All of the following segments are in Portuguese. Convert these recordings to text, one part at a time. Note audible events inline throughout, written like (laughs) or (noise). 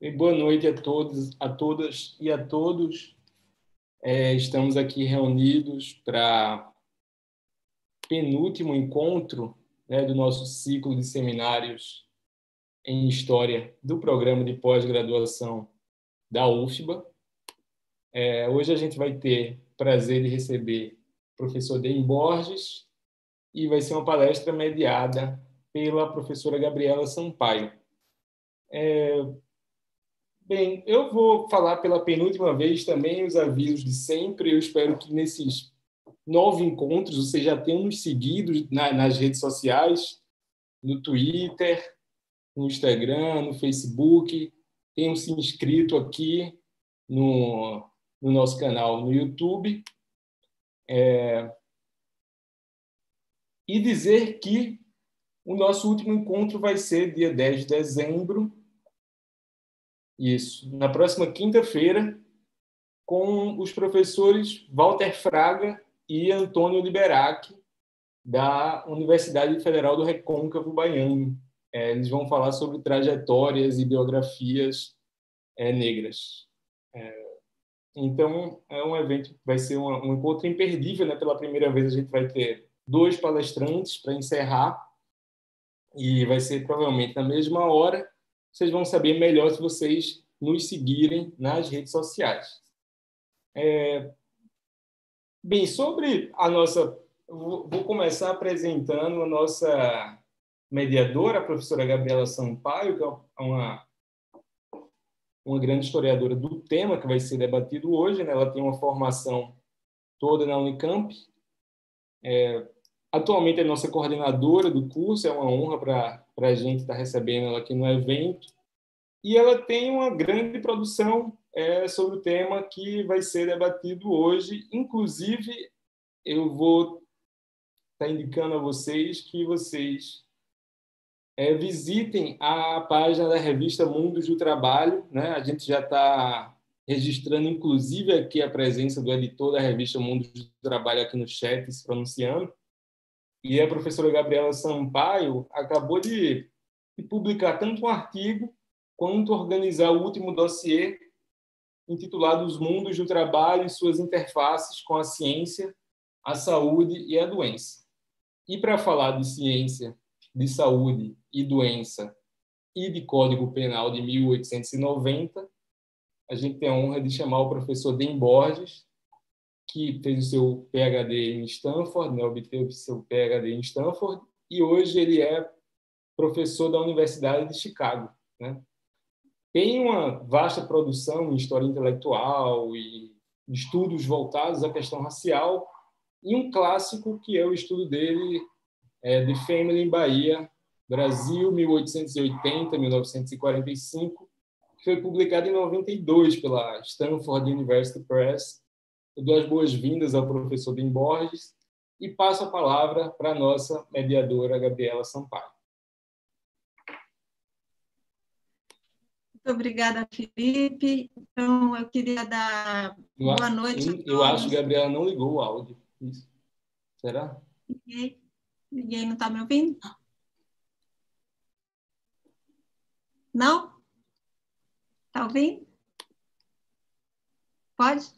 E boa noite a todos, a todas e a todos. É, estamos aqui reunidos para penúltimo encontro né, do nosso ciclo de seminários em História do programa de pós-graduação da UFBA. É, hoje a gente vai ter prazer de receber o professor Deim Borges e vai ser uma palestra mediada pela professora Gabriela Sampaio. É, Bem, eu vou falar pela penúltima vez também os avisos de sempre. Eu espero que nesses nove encontros você já tenha nos seguido na, nas redes sociais, no Twitter, no Instagram, no Facebook, tenham se inscrito aqui no, no nosso canal no YouTube. É... E dizer que o nosso último encontro vai ser dia 10 de dezembro, isso, na próxima quinta-feira, com os professores Walter Fraga e Antônio Liberac, da Universidade Federal do Recôncavo Baiano. É, eles vão falar sobre trajetórias e biografias é, negras. É, então, é um evento que vai ser um, um encontro imperdível. Né? Pela primeira vez, a gente vai ter dois palestrantes para encerrar, e vai ser provavelmente na mesma hora vocês vão saber melhor se vocês nos seguirem nas redes sociais. É... Bem, sobre a nossa. Vou começar apresentando a nossa mediadora, a professora Gabriela Sampaio, que é uma, uma grande historiadora do tema que vai ser debatido hoje. Né? Ela tem uma formação toda na Unicamp. É... Atualmente é nossa coordenadora do curso, é uma honra para para a gente estar tá recebendo ela aqui no evento. E ela tem uma grande produção é, sobre o tema que vai ser debatido hoje. Inclusive, eu vou estar tá indicando a vocês que vocês é, visitem a página da revista Mundos do Trabalho. Né? A gente já está registrando, inclusive, aqui a presença do editor da revista Mundos do Trabalho aqui no chat, se pronunciando. E a professora Gabriela Sampaio acabou de, de publicar tanto um artigo quanto organizar o último dossiê intitulado Os Mundos do Trabalho e Suas Interfaces com a Ciência, a Saúde e a Doença. E para falar de ciência, de saúde e doença e de Código Penal de 1890, a gente tem a honra de chamar o professor Dem Borges, que fez o seu PhD em Stanford, né, obteve seu PhD em Stanford, e hoje ele é professor da Universidade de Chicago. Né? Tem uma vasta produção em história intelectual e estudos voltados à questão racial, e um clássico que é o estudo dele, é The Family in Bahia, Brasil, 1880-1945, que foi publicado em 92 pela Stanford University Press, eu dou as boas-vindas ao professor Bim Borges e passo a palavra para a nossa mediadora, Gabriela Sampaio. Muito obrigada, Felipe. Então, eu queria dar boa noite. Eu acho que a Gabriela não ligou o áudio. Isso. Será? Ninguém não está me ouvindo? Não? Está ouvindo? Pode?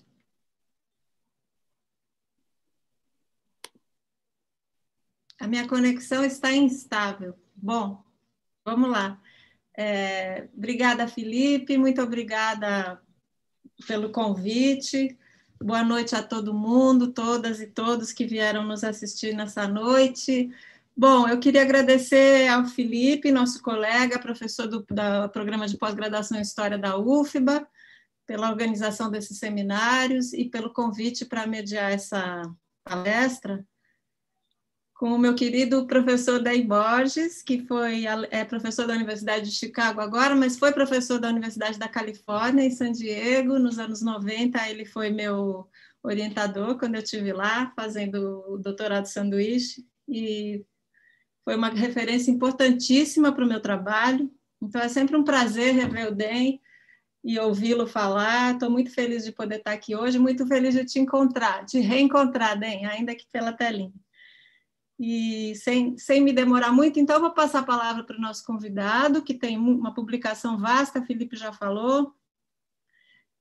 A minha conexão está instável. Bom, vamos lá. É, obrigada, Felipe, muito obrigada pelo convite. Boa noite a todo mundo, todas e todos que vieram nos assistir nessa noite. Bom, eu queria agradecer ao Felipe, nosso colega, professor do da, programa de pós-graduação em História da UFBA, pela organização desses seminários e pelo convite para mediar essa palestra com o meu querido professor Day Borges, que foi é professor da Universidade de Chicago agora, mas foi professor da Universidade da Califórnia em San Diego nos anos 90. Ele foi meu orientador quando eu tive lá fazendo o doutorado sanduíche e foi uma referência importantíssima para o meu trabalho. Então é sempre um prazer rever o Den e ouvi-lo falar. Estou muito feliz de poder estar aqui hoje, muito feliz de te encontrar, de reencontrar, Den, ainda que pela telinha e sem, sem me demorar muito, então vou passar a palavra para o nosso convidado, que tem uma publicação vasta, Felipe já falou.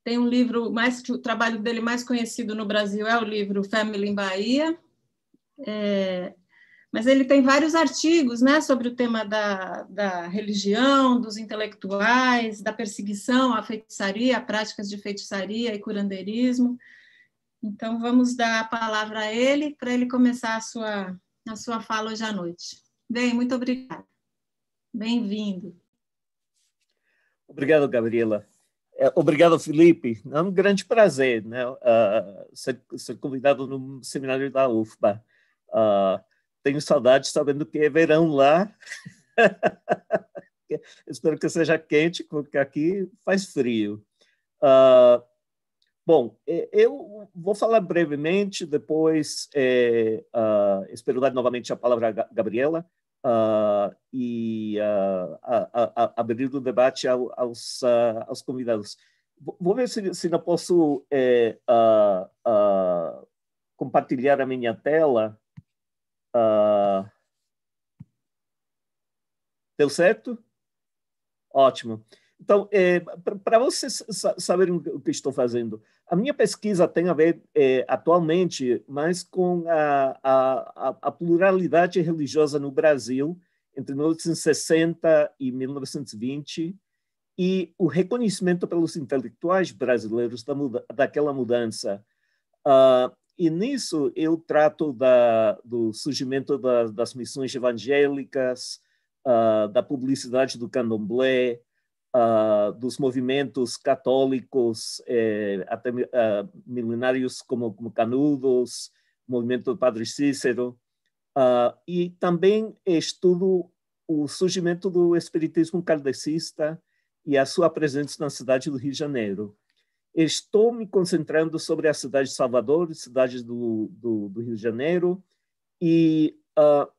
Tem um livro, mais, o trabalho dele mais conhecido no Brasil é o livro Family em Bahia. É, mas ele tem vários artigos né, sobre o tema da, da religião, dos intelectuais, da perseguição à feitiçaria, práticas de feitiçaria e curanderismo. Então, vamos dar a palavra a ele, para ele começar a sua na sua fala hoje à noite. Bem, muito obrigada. Bem-vindo. Obrigado, Gabriela. É, obrigado, Felipe. É um grande prazer né, uh, ser, ser, convidado no seminário da UFBA. Uh, tenho saudade sabendo que é verão lá. (laughs) Espero que seja quente, porque aqui faz frio. Uh, Bom, é, eu vou falar brevemente, depois é, uh, espero dar novamente a palavra à Gabriela uh, e uh, a, a, a abrir o debate ao, aos, aos convidados. Vou ver se, se não posso é, compartilhar a minha tela. deu certo? Ótimo. Então, é, para vocês saberem o que estou fazendo, a minha pesquisa tem a ver, é, atualmente, mais com a, a, a, pluralidade religiosa no Brasil entre 1960 e 1920 e o reconhecimento pelos intelectuais brasileiros da muda, daquela mudança. Uh, e nisso eu trato da, do surgimento da, das missões evangélicas, uh, da publicidade do candomblé, uh, dos movimentos católicos eh, até uh, milenários como, como, Canudos, movimento do Padre Cícero, uh, e também estudo o surgimento do espiritismo kardecista e a sua presença na cidade do Rio de Janeiro. Estou me concentrando sobre a cidade de Salvador, cidade do, do, do Rio de Janeiro, e uh,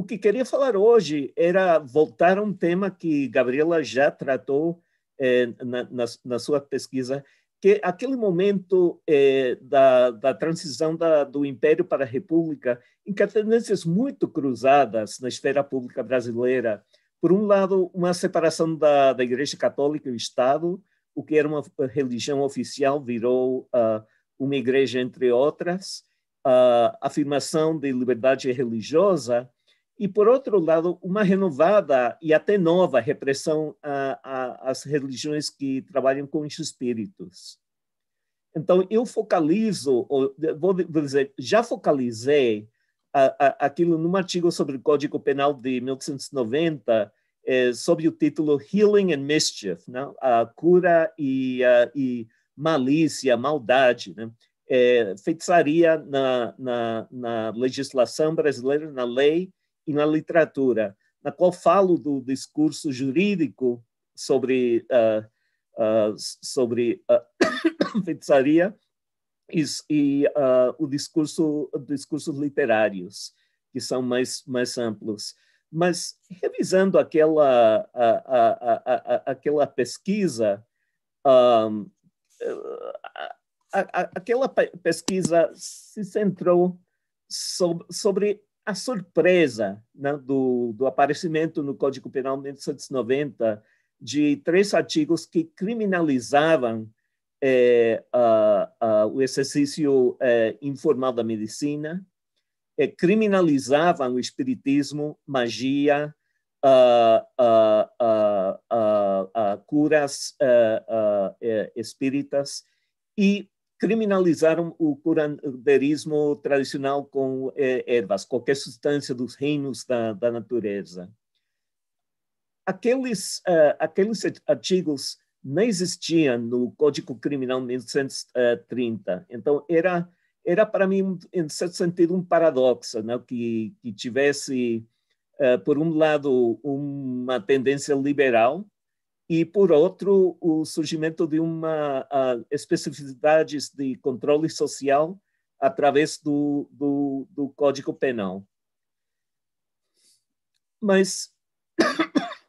o que queria falar hoje era voltar a um tema que Gabriela já tratou eh, na, na, na, sua pesquisa, que é aquele momento eh, da, da transição da, do Império para a República, em que há tendências muito cruzadas na esfera pública brasileira. Por um lado, uma separação da, da Igreja Católica e o Estado, o que era uma eh, religião oficial virou uh, uma igreja entre outras, ah, a afirmação de liberdade religiosa e, por outro lado, uma renovada e até nova repressão às religiões que trabalham com os espíritos. Então, eu focalizo, vou dizer, já focalizei a, a, aquilo num artigo sobre o Código Penal de 1990, eh, sob o título Healing and Mischief, né? a cura e, a, e malícia, maldade, né? é, feitiçaria na, na, na, legislação brasileira, na lei e na literatura, na qual falo do discurso jurídico sobre, uh, uh, sobre uh, (coughs) feitiçaria e, e o discurso, discursos literários, que são mais, mais amplos. Mas, revisando aquela, a, a, a, aquela pesquisa, um, aquela pesquisa se centrou sobre, sobre a surpresa né, do, do aparecimento no Código Penal de 1990 de três artigos que criminalizavam é, a, a, o exercício é, informal da medicina, é, criminalizavam o espiritismo, magia, a, a curas espíritas e criminalizaram o curanderismo tradicional com é, ervas, qualquer substância dos reinos da, da natureza. Aqueles, uh, aqueles artigos não existiam no Código Criminal de 1930, então era era para mim em certo sentido um paradoxo, né? que, que tivesse uh, por um lado uma tendência liberal e, por outro, o surgimento de uma uh, especificidades de controle social através do, do, do Código Penal. Mas (coughs)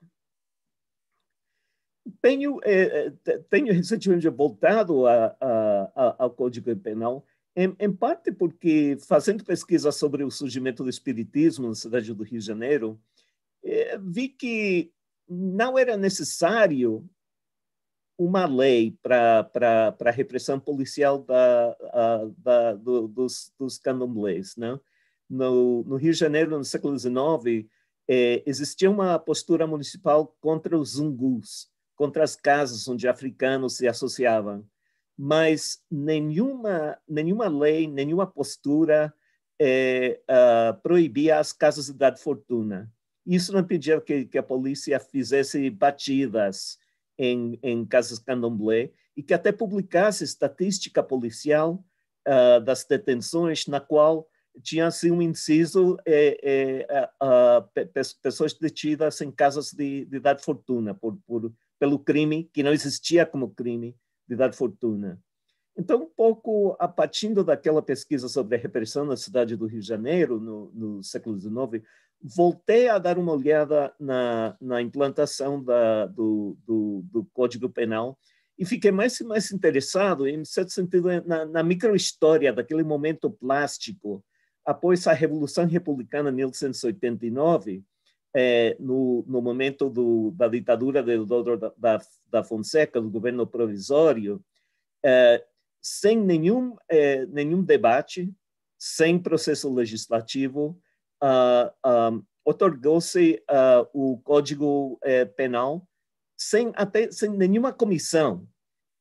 tenho, eh, eh, tenho recentemente voltado a, a, a, ao Código Penal, em, em, parte porque, fazendo pesquisa sobre o surgimento do Espiritismo na cidade do Rio de Janeiro, eh, vi que não era necessário uma lei para a repressão policial da, a, da, do, dos, dos candomblés. Não? No, no, Rio de Janeiro, no século XIX, eh, existia uma postura municipal contra os zungus, contra as casas onde africanos se associavam. Mas nenhuma, nenhuma lei, nenhuma postura eh, ah, proibia as casas de dar fortuna isso não pedia que, que a polícia fizesse batidas em, em casas candomblé e que até publicasse estatística policial uh, das detenções, na qual tinha assim, um inciso é, é, a, a, pessoas detidas em casas de, de fortuna por, por, pelo crime que não existia como crime de dar fortuna. Então, um pouco a partir daquela pesquisa sobre a repressão na cidade do Rio de Janeiro no, no século XIX, voltei a dar uma olhada na, na implantação da, do, do, do, Código Penal e fiquei mais e mais interessado, em certo sentido, é na, na microhistória daquele momento plástico após a Revolução Republicana de 1989, eh, no, no, momento do, da ditadura de Doutor da, da, Fonseca, do governo provisório, eh, sem nenhum, eh, nenhum debate, sem processo legislativo, um, ah, ah, otorgou-se ah, o Código eh, Penal sem, até, sem nenhuma comissão.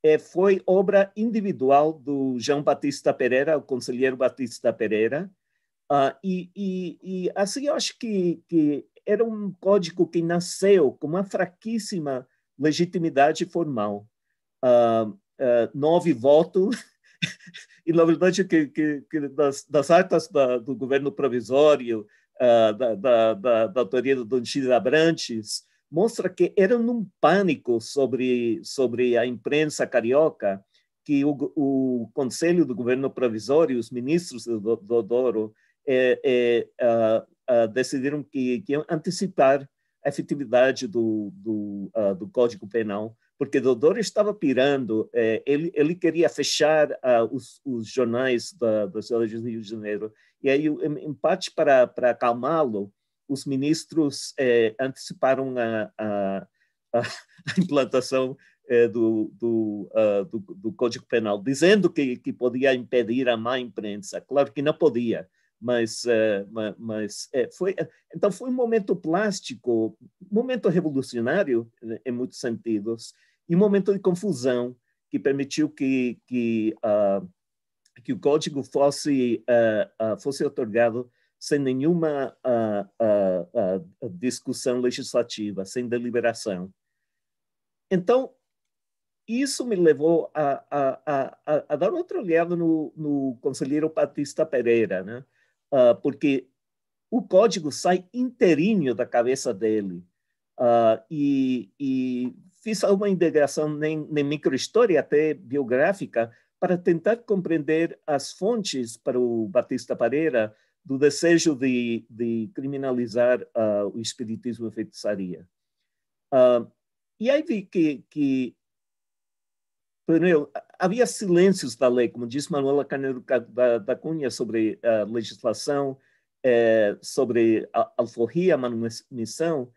É, foi obra individual do João Batista Pereira, o conselheiro Batista Pereira. Uh, e, e, e, assim, eu acho que, que, era um código que nasceu com uma fraquíssima legitimidade formal. Uh, uh, nove votos e na verdade que, que, que das, das atas da, do governo provisório, uh, da, da, da, da autoria do Don Chile Abrantes, mostra que era num pânico sobre, sobre a imprensa carioca, que o, o Conselho do Governo Provisório, os ministros do Dodoro, do é, é, uh, uh, decidiram que, que iam antecipar efetividade do, do, uh, do Código Penal, porque doutor estava pirando, eh, ele, ele queria fechar uh, os, os, jornais da, da cidade do Rio de Janeiro, e aí, em parte para, para acalmá-lo, os ministros eh, anteciparam a, a, a implantação eh, do, do, uh, do, do, Código Penal, dizendo que, que podia impedir a má imprensa. Claro que não podia, mas, eh, mas é, foi eh, então foi um momento plástico, momento revolucionário né, em muitos sentidos e um momento de confusão que permitiu que que, uh, que o código fosse uh, uh, fosse otorgado sem nenhuma ah, discussão legislativa, sem deliberação. Então isso me levou a, a, a, a dar outro olhada no, no conselheiro Batista Pereira, né? uh, porque o código sai inteirinho da cabeça dele. Uh, e, e, fiz uma integração nem micro microhistória até biográfica para tentar compreender as fontes para o Batista Pereira do desejo de, de criminalizar uh, o espiritismo e feitiçaria. Uh, e aí vi que, que Primeiro, havia silêncios da lei, como disse Manuela Carneiro da, da Cunha sobre a legislação, é, sobre a alforria, a manutenção,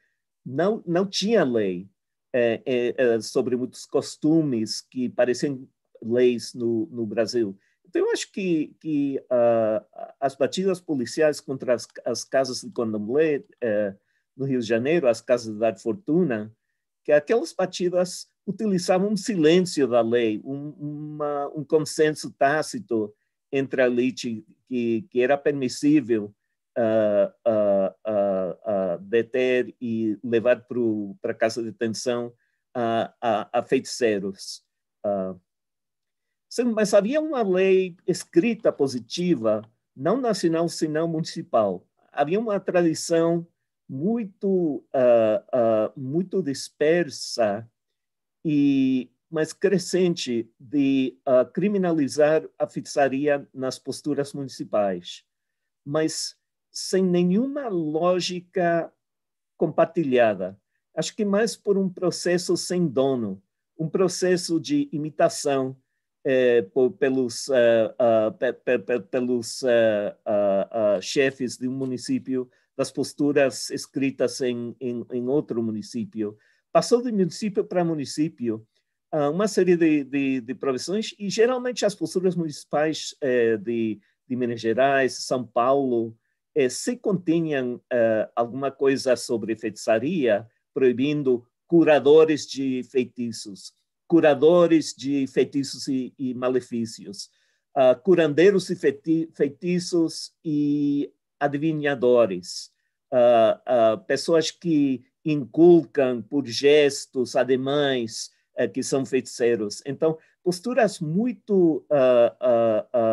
não, não tinha lei é, é, sobre muitos costumes que pareciam leis no, no Brasil. Então, eu acho que, que uh, as batidas policiais contra as, as casas de condomínio uh, no Rio de Janeiro, as casas da fortuna, que aquelas batidas utilizava um silêncio da lei, um, uma, um consenso tácito entre a elite que, que era permissível uh, uh, uh, deter e levar para a casa de detenção a, feiticeiros. Ah, mas havia uma lei escrita positiva, não nacional, senão municipal. Havia uma tradição muito, ah, ah, muito dispersa e mais crescente de uh, criminalizar a fixaria nas posturas municipais, mas sem nenhuma lógica compartilhada. Acho que mais por um processo sem dono, um processo de imitação eh, por, pelos, uh, uh, pelos chefes de um município, das posturas escritas em, em, em outro município, passou de município para município uma série de, de, de, provisões e geralmente as posturas municipais eh, de, de, Minas Gerais, São Paulo, eh, se continham eh, alguma coisa sobre feitiçaria, proibindo curadores de feitiços, curadores de feitiços e, e malefícios, uh, curandeiros e feiti feitiços e adivinhadores, uh, pessoas que inculcam por gestos ademais eh, que são feiticeiros. Então, posturas muito, uh,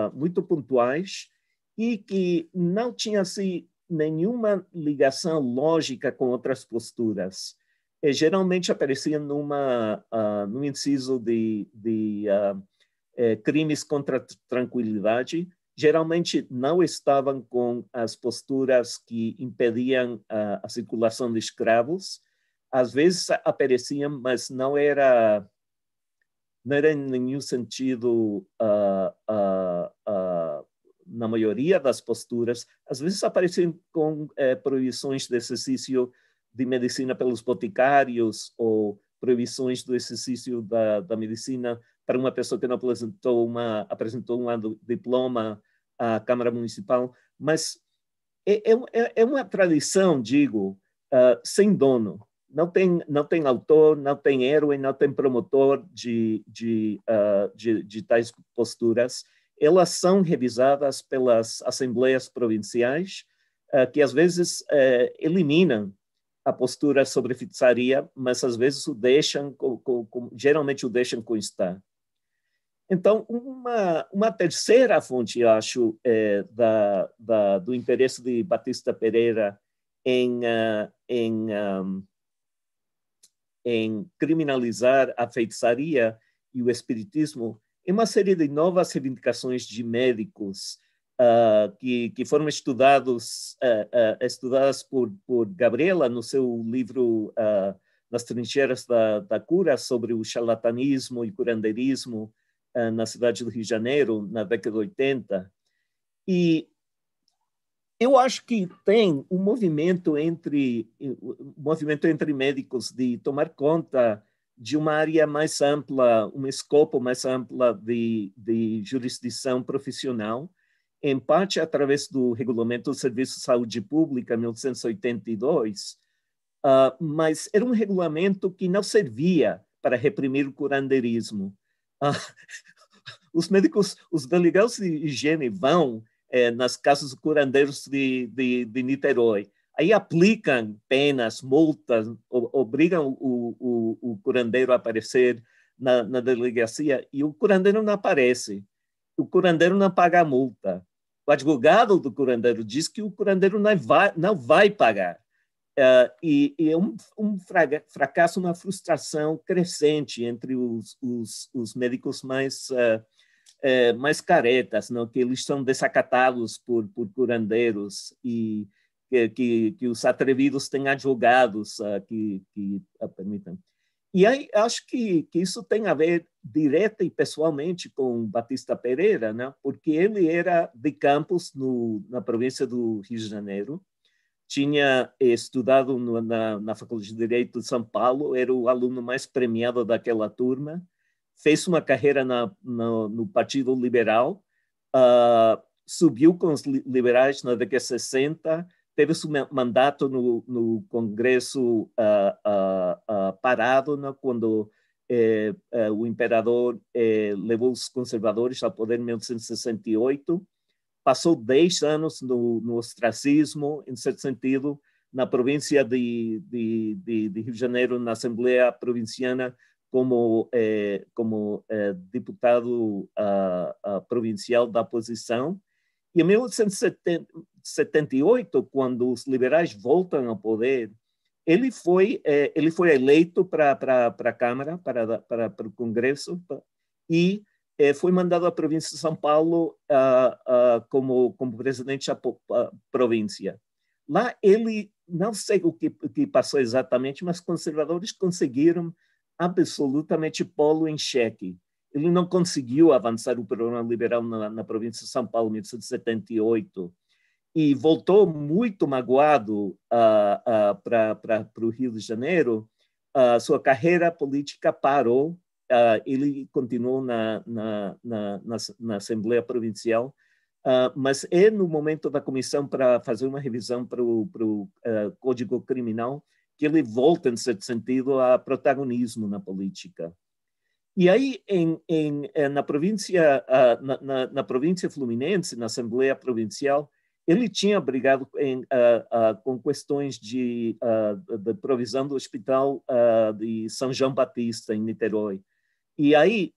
uh, uh, muito pontuais e que não tinha se assim, nenhuma ligação lógica com outras posturas. E, eh, geralmente apareciam numa, no inciso de, de eh, crimes contra a tranquilidade, geralmente não estavam com as posturas que impediam a, a circulação de escravos. Às vezes apareciam, mas não era não era em nenhum sentido uh, uh, uh, na maioria das posturas, às vezes apareciam com eh, proibições de exercício de medicina pelos boticários ou proibições do exercício da, da medicina para uma pessoa que não apresentou, uma, apresentou um diploma à Câmara Municipal, mas é, é, é, é uma tradição, digo, uh, sem dono. Não tem, não tem autor, não tem héroe, não tem promotor de, de, uh, de, de tais posturas. Elas são revisadas pelas assembleias provinciais, uh, que às vezes eh, eliminam a postura sobre fixaria, mas às vezes o deixam, com, com, com, geralmente o deixam constar. Então, uma, uma terceira fonte, acho, é, da, da, do interesse de Batista Pereira em, uh, em, um, ah, em criminalizar a feitiçaria e o espiritismo é uma série de novas reivindicações de médicos uh, que, que foram estudados, uh, estudadas por, por Gabriela no seu livro Nas Trincheiras da, da Cura sobre o charlatanismo e curandeirismo eh, na cidade do Rio de Janeiro, na década de 80. E eu acho que tem um movimento entre um movimento entre médicos de tomar conta de uma área mais ampla, um escopo mais ampla de, de jurisdição profissional, em parte através do Regulamento do Serviço de Saúde Pública, 1982, uh, ah, mas era um regulamento que não servia para reprimir o curandeirismo, ah, os médicos, os delegados de higiene vão é, nas casas curandeiros de, de, de, Niterói. Aí aplicam penas, multas, obrigam o, o, o curandeiro a aparecer na, na, delegacia e o curandeiro não aparece. O curandeiro não paga a multa. O advogado do curandeiro diz que o curandeiro não vai, não vai pagar. Eh, e, é um, um, fracasso, uma frustração crescente entre os, os, os médicos mais eh, eh, mais caretas, não? que eles são desacatados por, por curandeiros e que, que, que os atrevidos têm advogados uh, que, que uh, permitam. E aí, acho que, que isso tem a ver direta e pessoalmente com Batista Pereira, né? porque ele era de Campos, no, na província do Rio de Janeiro, tinha estudado no, na, na Faculdade de Direito de São Paulo, era o aluno mais premiado daquela turma, fez uma carreira na, no, no Partido Liberal, uh, subiu com os liberais na década de 60, teve seu mandato no, no Congresso uh, uh, parado, né, quando eh, eh, o imperador eh, levou os conservadores ao poder em 1968, passou 10 anos no, no ostracismo, em certo sentido, na província de, de, de, de Rio de Janeiro, na Assembleia Provinciana, como, é, como é, deputado provincial da oposição. E em 1978, quando os liberais voltam ao poder, ele foi, é, ele foi eleito para a Câmara, para, para, para o Congresso, e é, foi mandado à província de São Paulo uh, uh, como, como presidente da ah, província. Lá ele, não sei o que, que passou exatamente, mas conservadores conseguiram absolutamente polo em xeque. Ele não conseguiu avançar o programa liberal na, na província de São Paulo em 1978 e voltou muito magoado uh, uh, para o Rio de Janeiro. Uh, sua carreira política parou Uh, ele continuou na, na, na, na Assembleia Provincial, uh, mas é no momento da comissão para fazer uma revisão para o uh, Código Criminal que ele volta, em certo sentido, a protagonismo na política. E aí, em, em, eh, na, província, na, província fluminense, na Assembleia Provincial, ele tinha brigado em, com questões de, de provisão do hospital de São João Batista, em Niterói e aí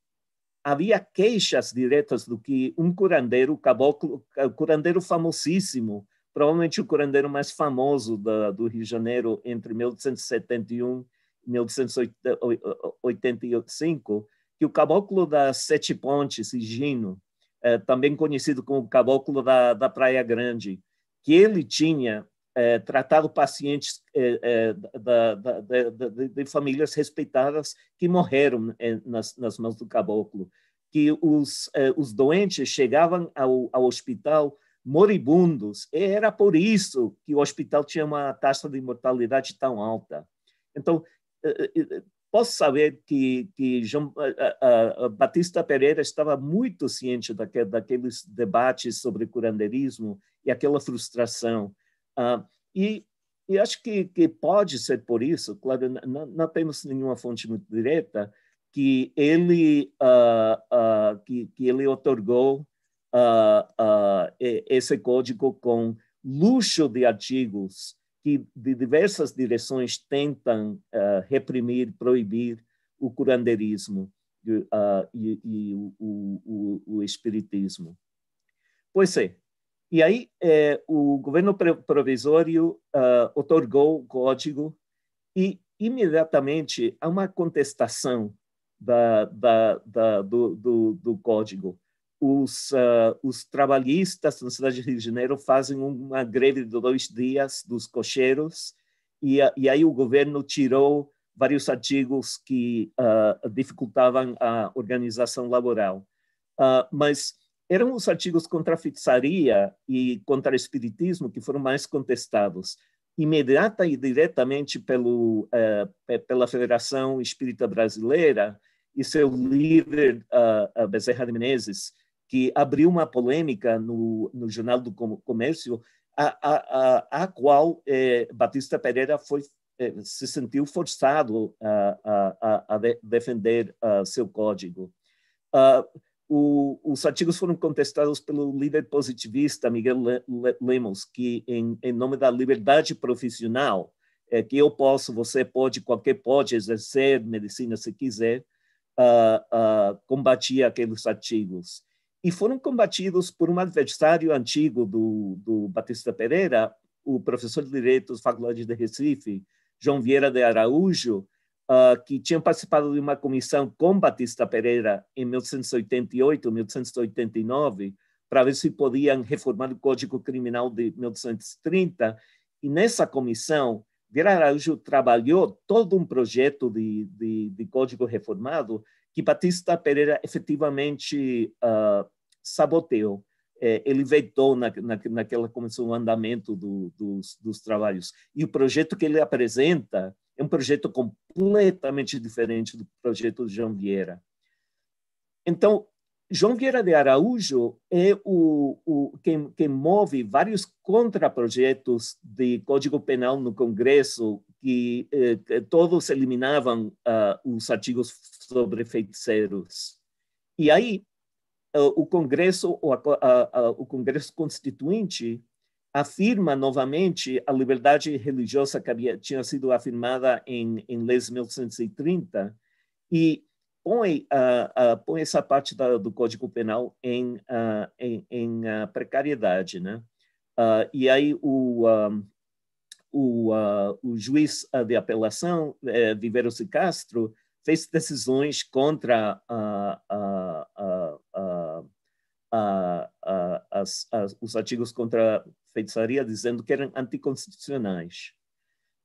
havia queixas diretas do que um curandeiro, caboclo, eh, curandeiro famosíssimo, provavelmente o curandeiro mais famoso da, do Rio de Janeiro entre 1871 e 1885, que o caboclo das Sete Pontes, Gino, é, também conhecido como caboclo da, da Praia Grande, que ele tinha eh, tratado pacientes eh, eh, da, de, famílias respeitadas que morreram nas, nas mãos do caboclo, que os, os doentes chegavam ao, ao hospital moribundos. E era por isso que o hospital tinha uma taxa de mortalidade tão alta. Então, posso saber que, que João, Batista Pereira estava muito ciente daqueles debates sobre curanderismo e aquela frustração. Ah, e, e, acho que, que, pode ser por isso, claro, não, temos nenhuma fonte muito direta, que ele, ah, ah, que, que, ele otorgou esse código com luxo de artigos que de diversas direções tentam reprimir, proibir o curanderismo e, e, o, o, o espiritismo. Pois é, e aí eh, o governo provisório uh, otorgou o código e imediatamente há uma contestação da, da, da, do, do, do, código. Os, uh, os trabalhistas na cidade de Rio de Janeiro fazem uma greve de dois dias dos cocheiros e, ah, e aí o governo tirou vários artigos que uh, dificultavam a organização laboral. Uh, mas eram os artigos contra a feitiçaria e contra o espiritismo que foram mais contestados, imediata e diretamente pelo, uh, pela Federação Espírita Brasileira e seu líder, uh, Bezerra de Menezes, que abriu uma polêmica no, no Jornal do Comércio, a, a, a, a qual eh, Batista Pereira foi, eh, se sentiu forçado a, a, a, defender uh, seu código. Uh, o, os artigos foram contestados pelo líder positivista Miguel Lemos, que, em, em, nome da liberdade profissional, é, que eu posso, você pode, qualquer pode exercer medicina se quiser, uh, ah, uh, ah, combatia aqueles artigos. E foram combatidos por um adversário antigo do, do Batista Pereira, o professor de Direito da Faculdade de Recife, João Vieira de Araújo, uh, que tinham participado de uma comissão com Batista Pereira em 1988, 1989, para ver se podiam reformar o Código Criminal de 1930. E nessa comissão, Vera Araújo trabalhou todo um projeto de, de, de código reformado que Batista Pereira efetivamente uh, saboteou. É, ele vetou na, na, naquela comissão o andamento do, dos, dos, trabalhos. E o projeto que ele apresenta é um projeto completamente diferente do projeto de João Vieira. Então, João Vieira de Araújo é o, o quem, quem move vários contraprojetos de Código Penal no Congresso, que, eh, que todos eliminavam uh, os artigos sobre feiticeiros. E aí, uh, o Congresso, o, a, a, o Congresso Constituinte, afirma novamente a liberdade religiosa que havia, tinha sido afirmada em, em leis 1930 e põe, uh, uh, põe essa parte da, do Código Penal em, uh, em, em precariedade. Né? e aí o, o, o juiz de apelação, uh, eh, Viveros e Castro, fez decisões contra a a, a, os artigos contra a feitiçaria, dizendo que eram anticonstitucionais.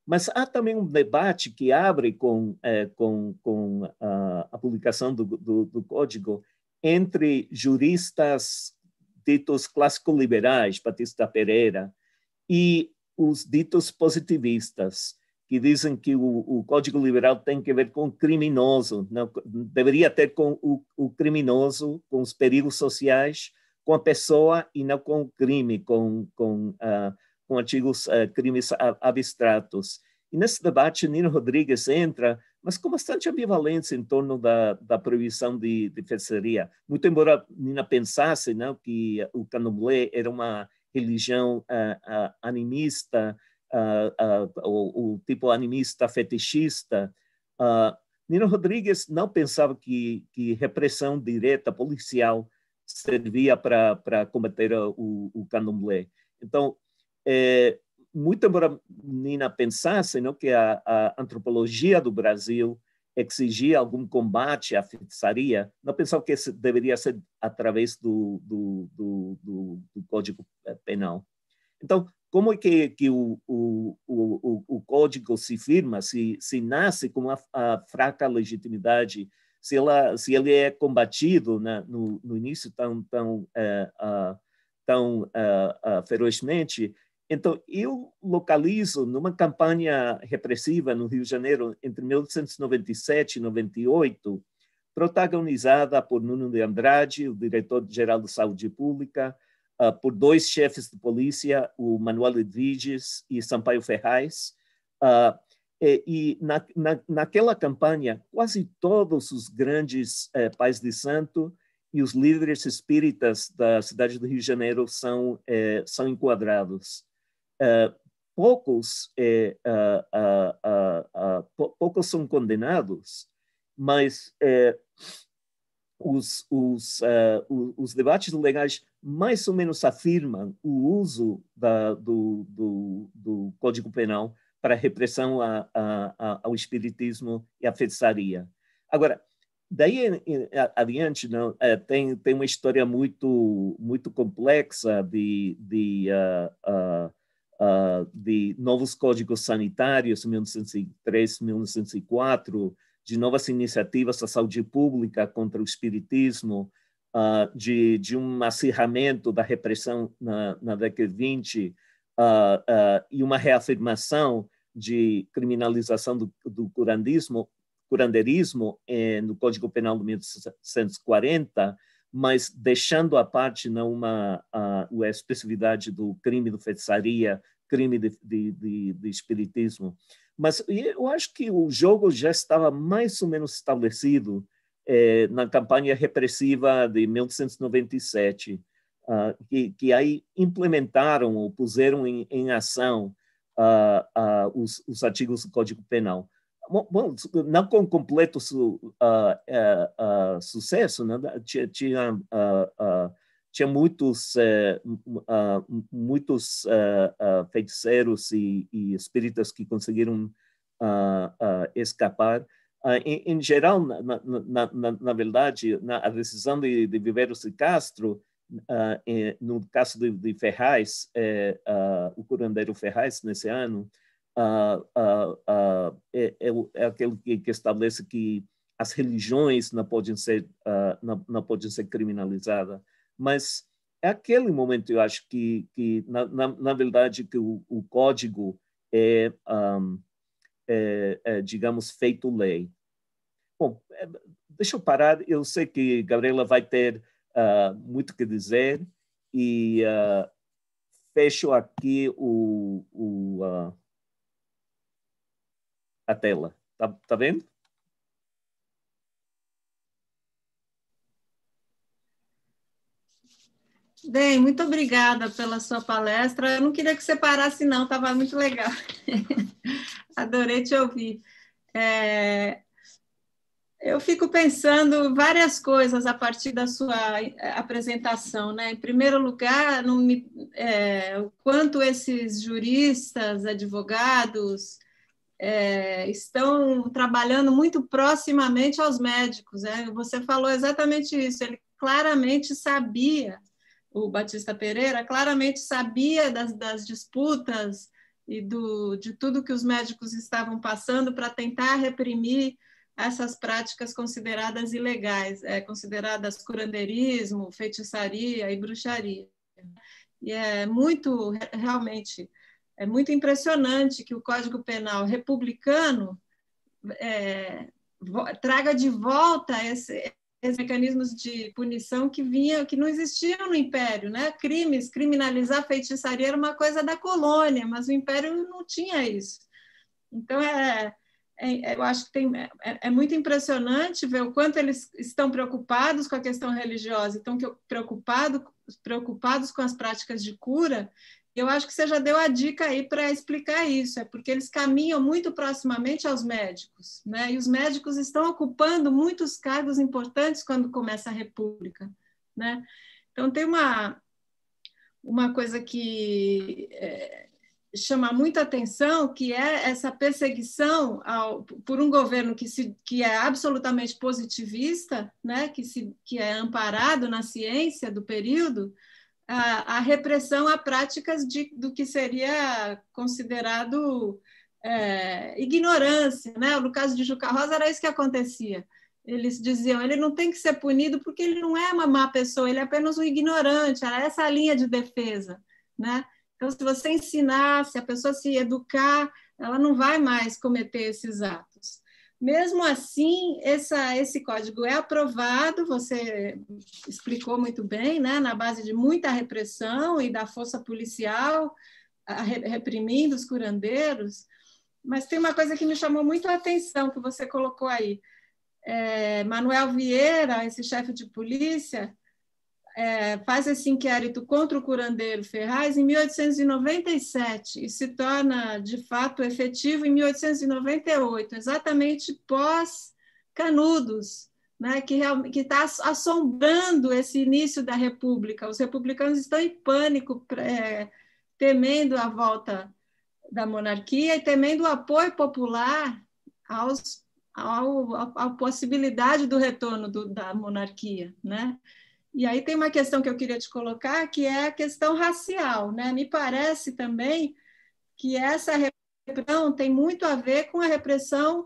Mas há também um debate que abre com, é, com, com a, a publicação do, do, do, código entre juristas ditos clássico-liberais, Batista Pereira, e os ditos positivistas que dizem que o, o, Código Liberal tem que ver com o criminoso, não, deveria ter com o, o, criminoso, com os perigos sociais, com a pessoa e não com o crime, com, com, uh, com antigos uh, ah, crimes abstratos. E nesse debate, Nino Rodrigues entra, mas com bastante ambivalência em torno da, da proibição de, de feitiçaria. Muito embora Nina pensasse não, que o candomblé era uma religião uh, animista, o, o, tipo animista, fetichista. Nino Rodrigues não pensava que, que repressão direta policial servia para combater o, o candomblé. Então, é, muito embora Nina pensasse não, que a, a, antropologia do Brasil exigia algum combate à feitiçaria, não pensava que deveria ser através do, do, do, do Código Penal. Então, como é que, que o, o, o, o código se firma, se, se nasce com a, a fraca legitimidade, se, ela, se ele é combatido né, no, no início tão, tão, é, eh, a, ah, tão ah, ah, ferozmente. Então, eu localizo numa campanha repressiva no Rio de Janeiro entre 1997 e 98, protagonizada por Nuno de Andrade, o diretor-geral da Saúde Pública, uh, por dois chefes de polícia, o Manuel Edviges e Sampaio Ferraz. Uh, e, e na, na, naquela campanha, quase todos os grandes eh, pais de santo e os líderes espíritas da cidade do Rio de Janeiro são, eh, são enquadrados. Uh, poucos, eh, uh, uh, poucos são condenados, mas eh, os, os, os, debates legais mais ou menos afirmam o uso da, do, do, do, Código Penal para repressão a, a, a, ao espiritismo e à feitiçaria. Agora, daí adiante não é, tem tem uma história muito muito complexa de de, uh, uh, uh, de novos códigos sanitários 1903 1904 de novas iniciativas da saúde pública contra o espiritismo uh, de, de um acirramento da repressão na, na década de 20 uh, ah, ah, e uma reafirmação de criminalização do, do curandismo, curanderismo eh, no Código Penal de 1940, mas deixando à parte não uma, a, a especificidade do crime de feitiçaria, crime de, de, de, de espiritismo. Mas eu acho que o jogo já estava mais ou menos estabelecido eh, na campanha repressiva de 1997, uh, ah, que, que, aí implementaram ou puseram em, em ação uh, uh, os, os, artigos do Código Penal. Bom, bom não com completo su, eh, sucesso, né? tinha, tinha muitos, eh, muitos feiticeiros e, e espíritas que conseguiram escapar, ah, em, em, geral, na, na, na, na verdade, a decisão de, de Viveiros e Castro, uh, em, no caso de, de Ferraz, uh, o curandeiro Ferraz, nesse ano, uh, é, é, é, aquele que, que, estabelece que as religiões não podem ser, não, não podem ser criminalizadas. Mas é aquele momento, eu acho, que, que na, verdade, que o, o código é... Um, é, é, digamos, feito lei. Bom, é, deixa eu parar. Eu sei que Gabriela vai ter uh, muito que dizer e uh, fecho aqui o, o uh, a tela. Tá, tá vendo? Bem, muito obrigada pela sua palestra. Eu não queria que você parasse, não, estava muito legal. (laughs) Adorei te ouvir. É... Eu fico pensando várias coisas a partir da sua é, apresentação. Né? Em primeiro lugar, no é, o quanto esses juristas, advogados, é, estão trabalhando muito proximamente aos médicos. Né? Você falou exatamente isso, ele claramente sabia o Batista Pereira, claramente sabia das, das disputas e do, de tudo que os médicos estavam passando para tentar reprimir essas práticas consideradas ilegais, é, consideradas curanderismo, feitiçaria e bruxaria. E é muito, realmente, é muito impressionante que o Código Penal republicano é, traga de volta esse, esses mecanismos de punição que vinha, que não existiam no Império, né? Crimes, criminalizar feitiçaria era uma coisa da colônia, mas o Império não tinha isso. Então é, é, é eu acho que tem, é, é, é, muito impressionante ver o quanto eles estão preocupados com a questão religiosa, estão preocupado, preocupados com as práticas de cura eu acho que você já deu a dica aí para explicar isso, é porque eles caminham muito proximamente aos médicos, né? E os médicos estão ocupando muitos cargos importantes quando começa a República, né? Então tem uma uma coisa que é, chama muita atenção, que é essa perseguição ao, por um governo que, se, que é absolutamente positivista, né? Que se que é amparado na ciência do período a, a repressão a práticas de, do que seria considerado é, ignorância. Né? No caso de Juca Rosa, era isso que acontecia. Eles diziam, ele não tem que ser punido porque ele não é uma má pessoa, ele é apenas um ignorante, era essa a linha de defesa. Né? Então, se você ensinar, se a pessoa se educar, ela não vai mais cometer esses atos. Mesmo assim, essa, esse código é aprovado, você explicou muito bem, né? na base de muita repressão e da força policial reprimindo os curandeiros. Mas tem uma coisa que me chamou muito a atenção que você colocou aí. É, Manuel Vieira, esse chefe de polícia, é, faz esse inquérito contra o curandeiro Ferraz em 1897 e se torna de fato efetivo em 1898, exatamente pós Canudos, né, que está assombrando esse início da República. Os republicanos estão em pânico, é, temendo a volta da monarquia e temendo o apoio popular aos, à possibilidade do retorno do, da monarquia. Né? E aí tem uma questão que eu queria te colocar, que é a questão racial. Né? Me parece também que essa repressão tem muito a ver com a repressão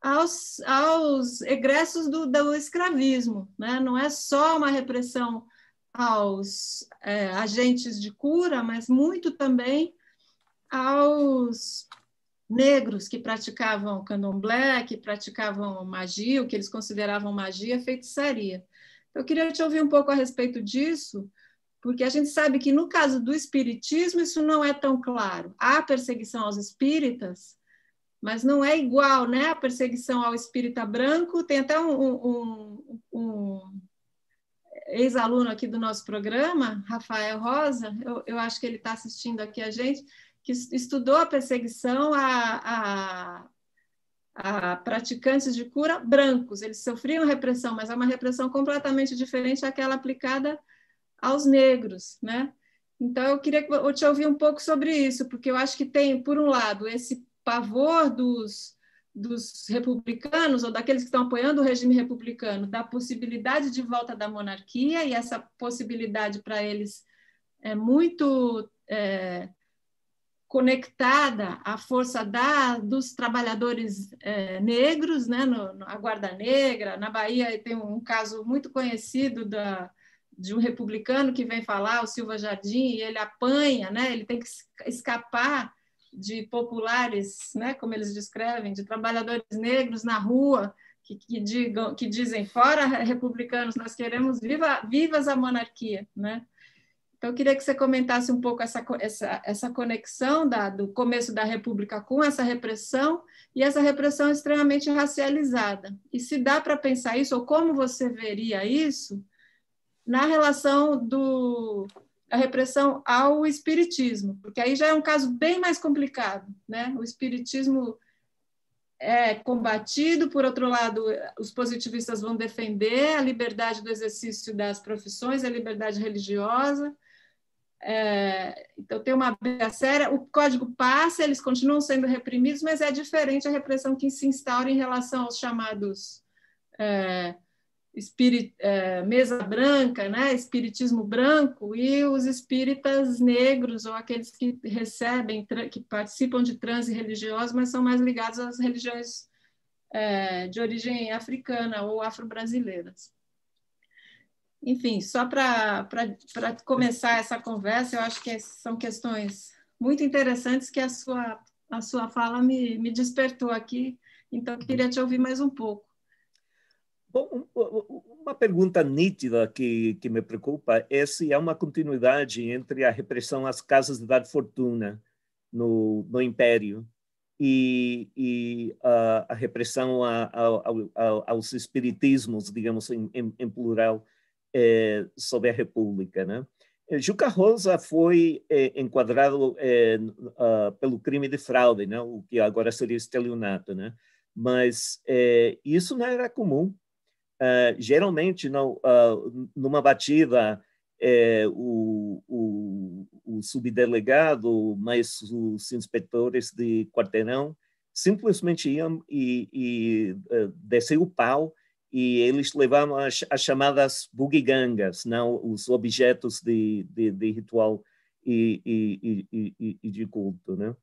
aos, aos egressos do, do escravismo. Né? Não é só uma repressão aos é, agentes de cura, mas muito também aos negros que praticavam candomblé, que praticavam magia, o que eles consideravam magia, feitiçaria. Eu queria te ouvir um pouco a respeito disso, porque a gente sabe que no caso do espiritismo isso não é tão claro. Há perseguição aos espíritas, mas não é igual, né? A perseguição ao espírita branco. Tem até um, um, um ex-aluno aqui do nosso programa, Rafael Rosa, eu, eu acho que ele está assistindo aqui a gente, que estudou a perseguição a, a, a praticantes de cura brancos. Eles sofriam repressão, mas é uma repressão completamente diferente daquela aplicada aos negros, né? Então eu queria te ouvir um pouco sobre isso, porque eu acho que tem, por um lado, esse pavor dos, dos republicanos ou daqueles que estão apoiando o regime republicano da possibilidade de volta da monarquia e essa possibilidade para eles é muito é, conectada à força da, dos trabalhadores é, negros, né, no, no, a Guarda Negra. Na Bahia tem um, um caso muito conhecido da, de um republicano que vem falar, o Silva Jardim, e ele apanha, né, ele tem que escapar de populares, né, como eles descrevem, de trabalhadores negros na rua. Que, que, digam, que dizem fora republicanos nós queremos viva vivas a monarquia né então, eu queria que você comentasse um pouco essa, essa, essa conexão da, do começo da República com essa repressão e essa repressão extremamente racializada. E se dá para pensar isso, ou como você veria isso, na relação do, da repressão ao espiritismo, porque aí já é um caso bem mais complicado. Né? O espiritismo é combatido, por outro lado, os positivistas vão defender a liberdade do exercício das profissões, a liberdade religiosa, é, então, tem uma briga séria. O código passa, eles continuam sendo reprimidos, mas é diferente a repressão que se instaura em relação aos chamados é, espirit, é, mesa branca, né? espiritismo branco, e os espíritas negros, ou aqueles que recebem, que participam de transe religioso, mas são mais ligados às religiões é, de origem africana ou afro-brasileiras. Enfim, só para começar essa conversa, eu acho que são questões muito interessantes que a sua, a sua fala me, me despertou aqui, então queria te ouvir mais um pouco. Bom, uma pergunta nítida que, que me preocupa é se há uma continuidade entre a repressão às casas de dar fortuna no, no Império e, e a, a repressão a, a, aos espiritismos, digamos em, em, em plural, é, sobre a República. Né? Eh, Juca Rosa foi é, enquadrado uh, pelo crime de fraude, né? o que agora seria estelionato, né? mas isso não era comum. Uh, geralmente, não, uh, numa batida, o, o, o, subdelegado, mais os inspetores de quarteirão, simplesmente iam e, e eh, desciam o pau e eles levavam as, as chamadas bugigangas, não os objetos de, de, de ritual e, e, e, e, de culto. Né?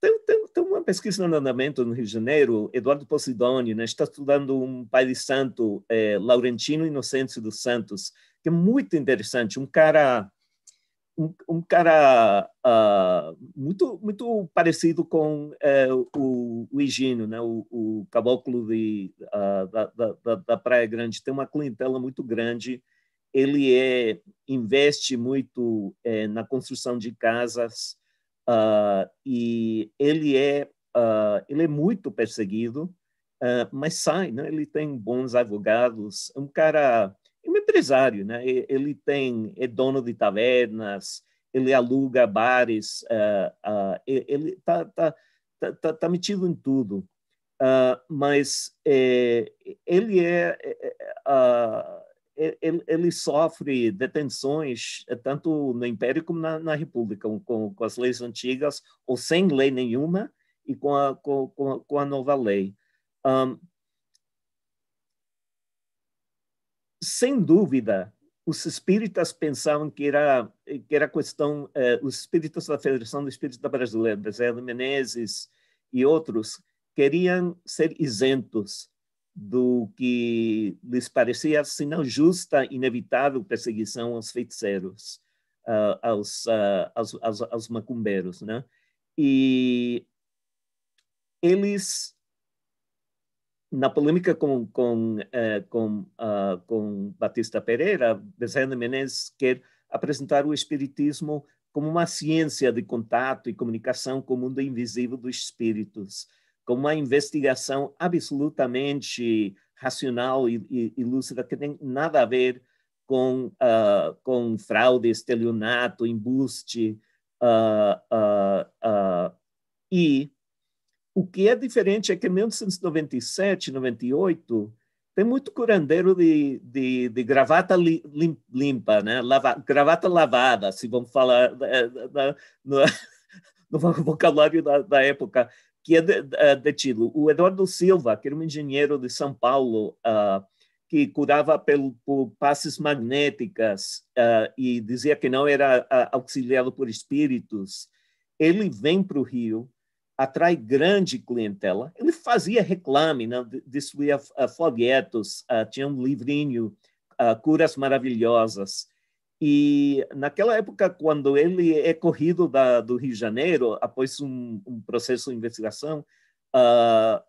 Tem, tem, tem, uma pesquisa no andamento no Rio de Janeiro, Eduardo Posidoni né, está estudando um pai de santo, é, Laurentino Inocêncio dos Santos, que é muito interessante, um cara um, um cara uh, muito muito parecido com uh, o, o Higino, né? o, o caboclo de, uh, da, da, da, Praia Grande. Tem uma clientela muito grande. Ele é, investe muito eh, na construção de casas ah, e ele é, ele é muito perseguido, mas sai. Né? Ele tem bons advogados. É um cara é um empresário, né? Ele tem é dono de tavernas, ele aluga bares, uh, uh, ele está tá, tá, tá, tá, metido em tudo. Uh, mas é, ele é, é, é, é, ele, ele, sofre detenções eh, tanto no Império como na, na República, com, com, as leis antigas ou sem lei nenhuma e com a, com, com a nova lei. Um, sem dúvida, os espíritas pensavam que era que era questão eh, os espíritas da Federação do Espírita Brasileira, Bezerra Menezes e outros queriam ser isentos do que lhes parecia senão justa, inevitável perseguição aos feiticeiros, uh, aos, uh, aos, aos, aos macumbeiros, né? E eles na polêmica com, com, uh, com, uh, com Batista Pereira, Bezerra Menezes quer apresentar o espiritismo como uma ciência de contato e comunicação com o mundo invisível dos espíritos, como uma investigação absolutamente racional e, e, e lúcida, que tem nada a ver com, uh, com fraude, estelionato, embuste. e o que é diferente é que em 1997, 98, tem muito curandeiro de, de, de gravata limpa, né? Lava, gravata lavada, se vamos falar eh, eh, eh, no, (laughs) no, vocabulário da, da, época, que é detido. De o Eduardo Silva, que era um engenheiro de São Paulo, uh, que curava pelo, por passes magnéticas uh, e dizia que não era uh, auxiliado por espíritos, ele vem para o Rio atrai grande clientela. Ele fazia reclame, não? Né, distribuía folhetos, uh, ah, tinha um livrinho, uh, Curas Maravilhosas. E naquela época, quando ele é corrido da, do Rio de Janeiro, após um, um processo de investigação, ah,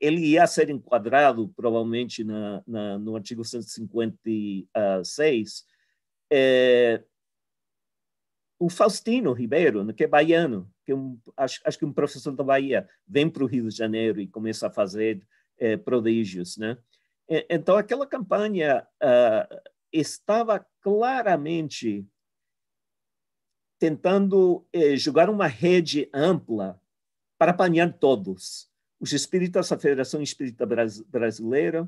ele ia ser enquadrado, provavelmente, na, na, no artigo 156. É, eh, o Faustino Ribeiro, né, que é baiano, que um, acho, acho que um professor da Bahia vem para o Rio de Janeiro e começa a fazer é, prodígios, né? então aquela campanha ah, estava claramente tentando eh, jogar uma rede ampla para apanhar todos. Os espíritas, a Federação Espírita Bras Brasileira,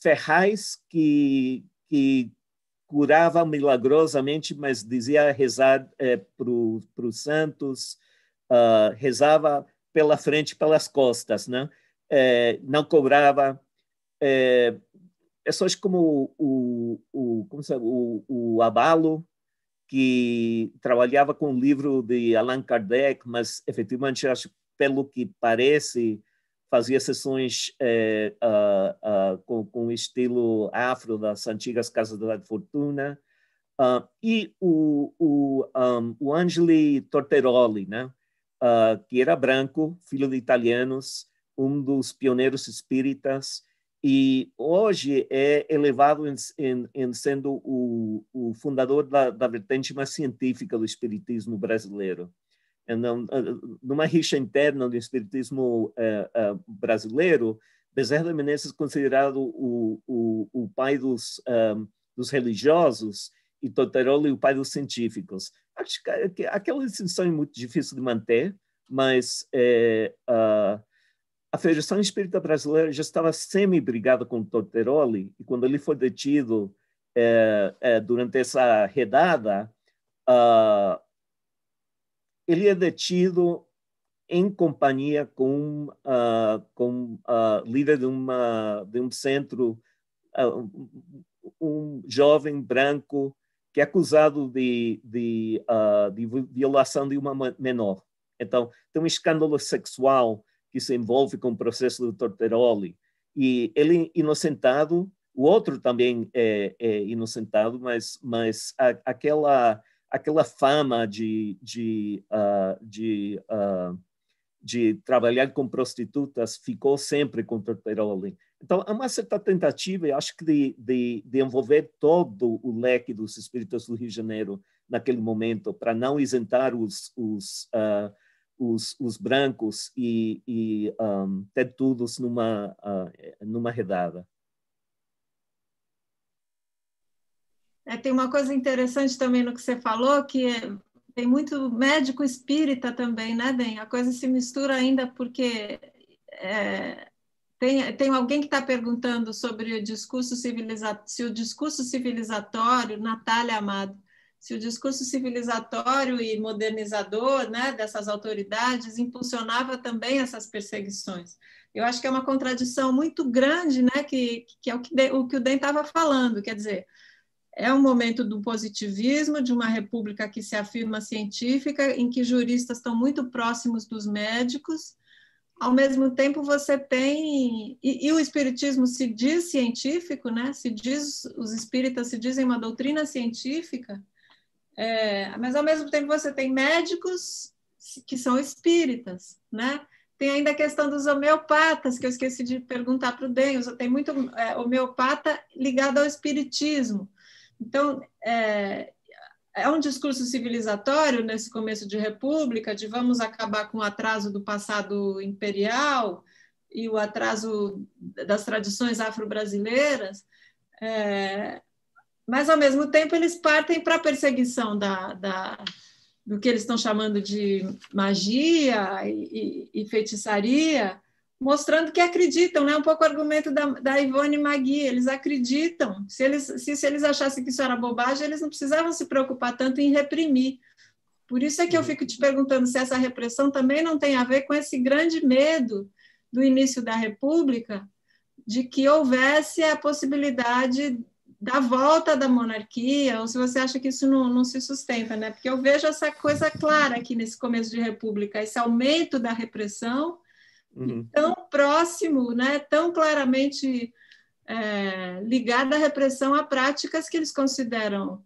Ferraz, que, que curava milagrosamente, mas dizia rezar é, para os santos, uh, rezava pela frente, pelas costas, né? É, não cobrava. Eh, é, pessoas como o, o, como sabe, o, o Abalo, que trabalhava com o livro de Allan Kardec, mas efetivamente, acho, pelo que parece, fazia sessões é, com, com estilo afro das antigas casas da fortuna. Ah, e o, o, um, o Angeli Torteroli, né? Ah, que era branco, filho de italianos, um dos pioneiros espíritas, e hoje é elevado em, em, em sendo o, o fundador da, da vertente mais científica do espiritismo brasileiro. Ah, numa rixa interna do espiritismo uh, uh, brasileiro, Bezerra de Menezes é considerado o, o, o pai dos, um, dos religiosos e Totteroli o pai dos científicos. Acho que aquela distinção é muito difícil de manter, mas é, uh, a Federação Espírita Brasileira já estava semi-brigada com Totteroli e quando ele foi detido é, durante essa redada, ele é detido em companhia com, uh, com uh, líder de, uma, de um centro, uh, um jovem branco que é acusado de, de, uh, de violação de uma menor. Então, tem um escândalo sexual que se envolve com o processo do Torteroli. E ele é inocentado, o outro também é, é inocentado, mas, mas a, aquela aquela fama de, de, uh, de, uh, de trabalhar com prostitutas ficou sempre com Torteroli. Então, há uma certa tentativa, eu acho que, de, de, de envolver todo o leque dos espíritos do Rio de Janeiro naquele momento, para não isentar os, os, uh, os, os, brancos e, e um, ter todos numa, uh, numa redada. É, tem uma coisa interessante também no que você falou, que é, tem muito médico espírita também, né, Den A coisa se mistura ainda porque é, tem, tem alguém que está perguntando sobre o discurso civilizatório, se o discurso civilizatório, Natália Amado, se o discurso civilizatório e modernizador né, dessas autoridades impulsionava também essas perseguições. Eu acho que é uma contradição muito grande, né, que, que é o que, de, o que o Den estava falando, quer dizer, é um momento do positivismo, de uma república que se afirma científica, em que juristas estão muito próximos dos médicos. Ao mesmo tempo, você tem. E, e o espiritismo se diz científico, né? Se diz, os espíritas se dizem uma doutrina científica, é, mas ao mesmo tempo você tem médicos que são espíritas, né? Tem ainda a questão dos homeopatas, que eu esqueci de perguntar para o Denhos. Tem muito é, homeopata ligado ao espiritismo. Então, é, é um discurso civilizatório nesse começo de república, de vamos acabar com o atraso do passado imperial e o atraso das tradições afro-brasileiras, é, mas ao mesmo tempo eles partem para a perseguição da, da, do que eles estão chamando de magia e, e, e feitiçaria, mostrando que acreditam, né? Um pouco o argumento da, da Ivone Magui, eles acreditam. Se eles, se, se eles achassem que isso era bobagem, eles não precisavam se preocupar tanto em reprimir. Por isso é que eu uhum. fico te perguntando se essa repressão também não tem a ver com esse grande medo do início da República, de que houvesse a possibilidade da volta da monarquia, ou se você acha que isso não, não se sustenta, né? Porque eu vejo essa coisa clara aqui nesse começo de República, esse aumento da repressão uhum. tão próximo, né, tão claramente é, ligado à repressão a práticas que eles consideram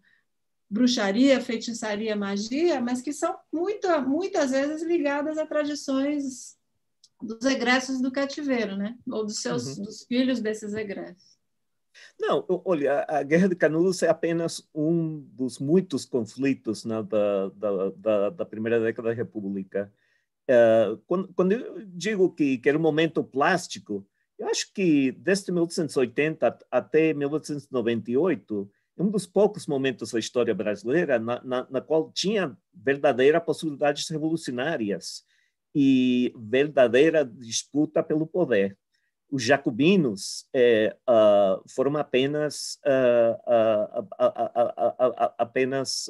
bruxaria, feitiçaria, magia, mas que são muito, muitas vezes ligadas a tradições dos egressos do cativeiro, né? Ou dos seus uhum. dos filhos desses egressos. Não, olha, a Guerra de Canudos é apenas um dos muitos conflitos né, da, da, da, da primeira década da República. Uh, quando, quando, eu digo que, que era um momento plástico, eu acho que desde 1880 até 1998, um dos poucos momentos da história brasileira na, na, na qual tinha verdadeiras possibilidades revolucionárias e verdadeira disputa pelo poder. Os jacobinos uh, foram apenas, uh, apenas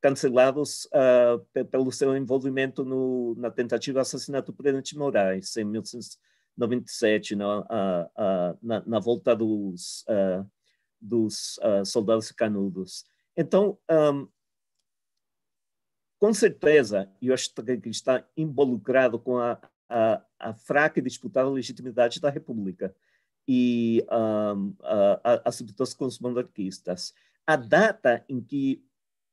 cancelados uh, ah, pelo seu envolvimento no, na tentativa de assassinato do presidente Moraes em 1997, na, ah, ah, na, na volta dos, uh, dos uh, soldados canudos. Então, um, com certeza, eu acho que está involucrado com a, a, a fraca e disputada legitimidade da República e um, a, a, as lutas com os monarquistas. A data em que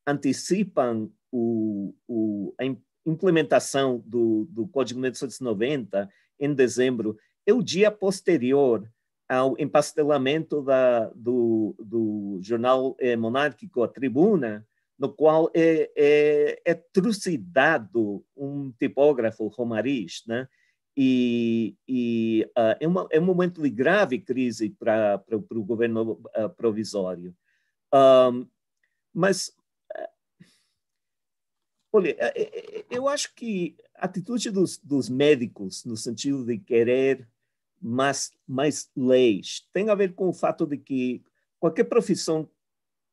antecipam o, o, a implementação do, do Código 1990 em dezembro, é o dia posterior ao empastelamento da, do, do, jornal eh, monárquico A Tribuna, no qual é, é, é trucidado um tipógrafo, Romariz, né? e, e uh, é, uma, é, um momento de grave crise para o governo uh, provisório. Um, mas Olha, é, é, é, eu acho que a atitude dos, dos médicos, no sentido de querer mais, mais leis, tem a ver com o fato de que qualquer profissão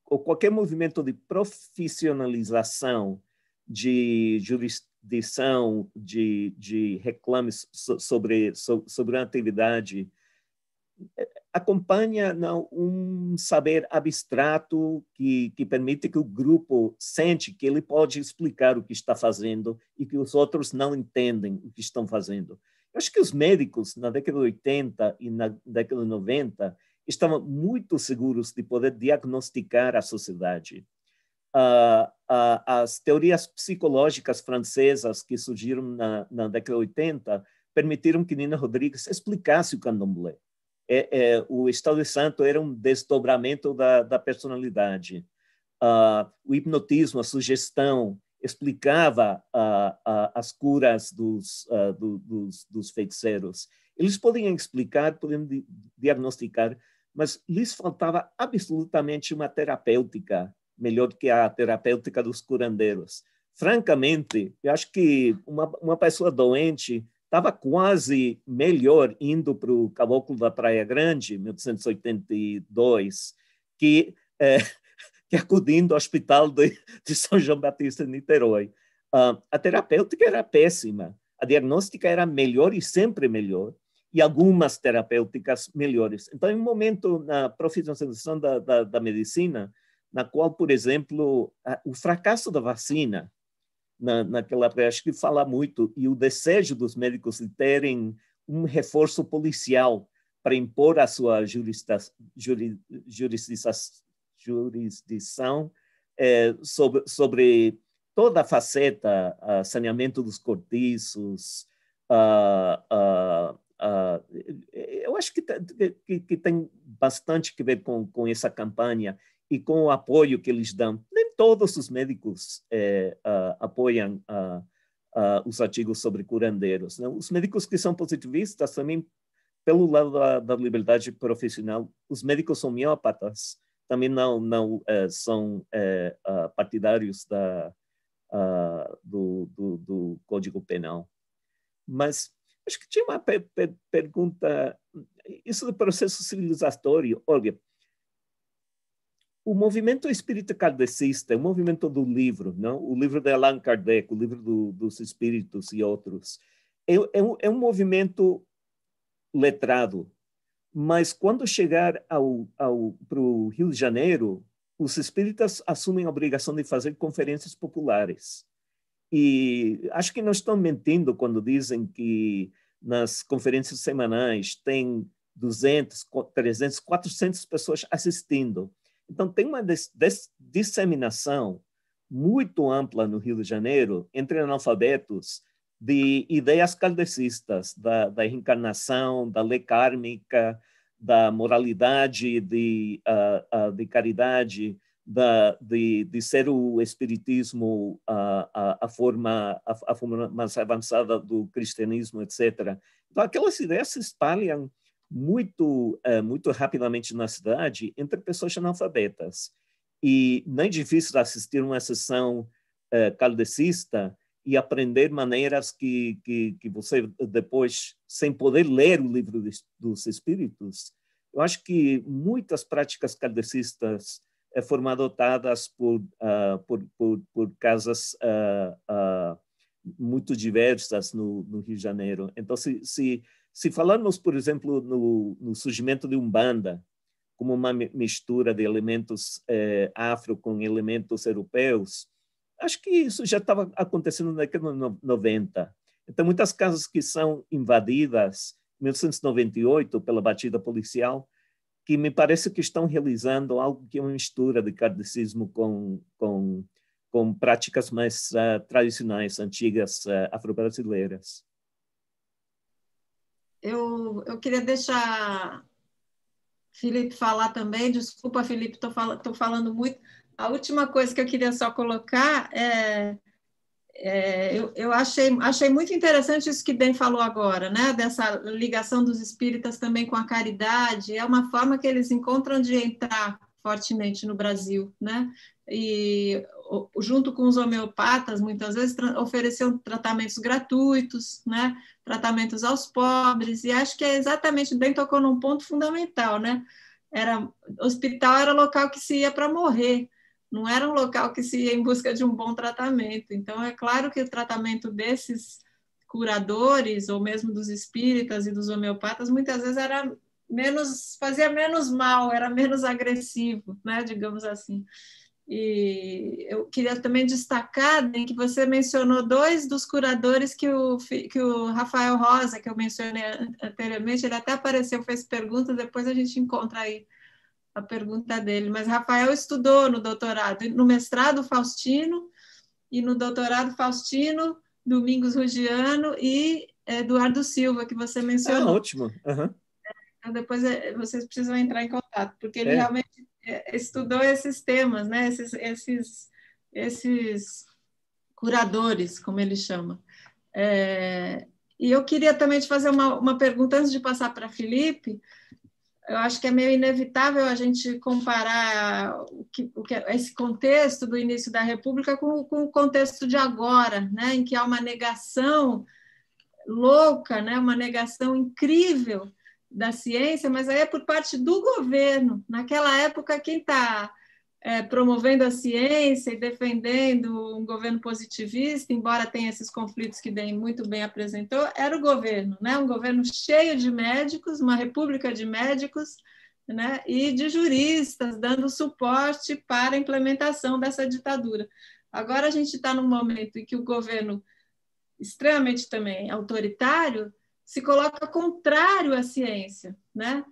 ou qualquer movimento de profissionalização de jurisdição, de, de reclames sobre, sobre, sobre uma atividade acompanha não, um saber abstrato que, que permite que o grupo sente que ele pode explicar o que está fazendo e que os outros não entendem o que estão fazendo. Eu acho que os médicos, na década de 80 e na década de 90, estavam muito seguros de poder diagnosticar a sociedade. Uh, uh, as teorias psicológicas francesas que surgiram na, na década de 80 permitiram que Nina Rodrigues explicasse o candomblé é, é, o estado de santo era um desdobramento da, da personalidade. Uh, o hipnotismo, a sugestão, explicava uh, uh, as curas dos, do, dos, dos, feiticeiros. Eles podiam explicar, podiam di diagnosticar, mas lhes faltava absolutamente uma terapêutica, melhor que a terapêutica dos curandeiros. Francamente, eu acho que uma, uma pessoa doente estava quase melhor indo para o Caboclo da Praia Grande, 1882, que, é, (laughs) que acudindo ao Hospital de, de São João Batista em Niterói. Uh, a terapêutica era péssima, a diagnóstica era melhor e sempre melhor, e algumas terapêuticas melhores. Então, em um momento na profissionalização da, da, da medicina, na qual, por exemplo, a, o fracasso da vacina na, naquela época. Acho que fala muito. E o desejo dos médicos de terem um reforço policial para impor a sua jurisdição, jurisdição eh, é, sobre, sobre, toda a faceta, a saneamento dos cortiços, a, a, a, eu acho que, que, que, tem bastante que ver com, com essa campanha e com o apoio que eles dão. Nem todos os médicos uh, apoiam uh, uh, os artigos sobre curandeiros. Né? Os médicos que são positivistas também, pelo lado da, da liberdade profissional, os médicos homeópatas também não, não eh, são eh, partidários da, do, do, do, Código Penal. Mas acho que tinha uma per per pergunta, isso do processo civilizatório, olha, o movimento espírita kardecista, o movimento do livro, não? o livro de Allan Kardec, o livro do, dos espíritos e outros, é, é, um, é, um, movimento letrado. Mas quando chegar ao, para o Rio de Janeiro, os espíritas assumem a obrigação de fazer conferências populares. E acho que não estão mentindo quando dizem que nas conferências semanais tem 200, 300, 400 pessoas assistindo então, tem uma dis dis disseminação muito ampla no Rio de Janeiro entre analfabetos de ideias kardecistas, da, da reencarnação, da lei kármica, da moralidade, de, uh, uh, de caridade, da, de, de ser o espiritismo a, a, a, forma, a, a forma mais avançada do cristianismo, etc. Então, aquelas ideias se espalham muito, é, muito rapidamente na cidade entre pessoas analfabetas. E não é difícil assistir uma sessão é, caldecista e aprender maneiras que, que, que, você depois, sem poder ler o livro de, dos Espíritos, eu acho que muitas práticas caldecistas é foram adotadas por, uh, por, por, por, casas uh, uh, muito diversas no, no, Rio de Janeiro. Então, se, se se falarmos, por exemplo, no, no surgimento de Umbanda, como uma mistura de elementos eh, afro com elementos europeus, acho que isso já estava acontecendo na década de 90. Então, muitas casas que são invadidas em 1998 pela batida policial, que me parece que estão realizando algo que é uma mistura de cardecismo com, com, com práticas mais uh, tradicionais, antigas, uh, afro-brasileiras eu, eu queria deixar Felipe falar também. Desculpa, Felipe, estou fal falando muito. A última coisa que eu queria só colocar é, é eu, eu, achei, achei muito interessante isso que Ben falou agora, né? Dessa ligação dos espíritas também com a caridade. É uma forma que eles encontram de entrar fortemente no Brasil, né? E junto com os homeopatas, muitas vezes ofereciam tratamentos gratuitos, né? tratamentos aos pobres, e acho que é exatamente, bem tocou num ponto fundamental, né? Era, hospital era local que se ia para morrer, não era um local que se ia em busca de um bom tratamento. Então, é claro que o tratamento desses curadores, ou mesmo dos espíritas e dos homeopatas, muitas vezes era menos, fazia menos mal, era menos agressivo, né? digamos assim. E eu queria também destacar né, que você mencionou dois dos curadores que o, que o Rafael Rosa, que eu mencionei anteriormente, ele até apareceu, fez pergunta, depois a gente encontra aí a pergunta dele. Mas Rafael estudou no doutorado, no mestrado Faustino, e no doutorado Faustino, Domingos Rugiano e Eduardo Silva, que você ah, mencionou. Ah, ótimo. Uhum. Então, depois eh, vocês precisam entrar em contato, porque ele é. realmente é, estudou esses temas, né? esses, esses, esses curadores, como ele chama. É, e eu queria também te fazer uma, uma pergunta antes de passar para Felipe. Eu acho que é meio inevitável a gente comparar o que, o que, é, esse contexto do início da República com, com o contexto de agora, né? em que há uma negação louca, né? uma negação incrível da ciência, mas aí é por parte do governo. Naquela época, quem está é, promovendo a ciência e defendendo um governo positivista, embora tenha esses conflitos que bem muito bem apresentou, era o governo, né? um governo cheio de médicos, uma república de médicos né? e de juristas, dando suporte para a implementação dessa ditadura. Agora a gente está num momento em que o governo, extremamente também autoritário, se coloca contrário à ciência, né?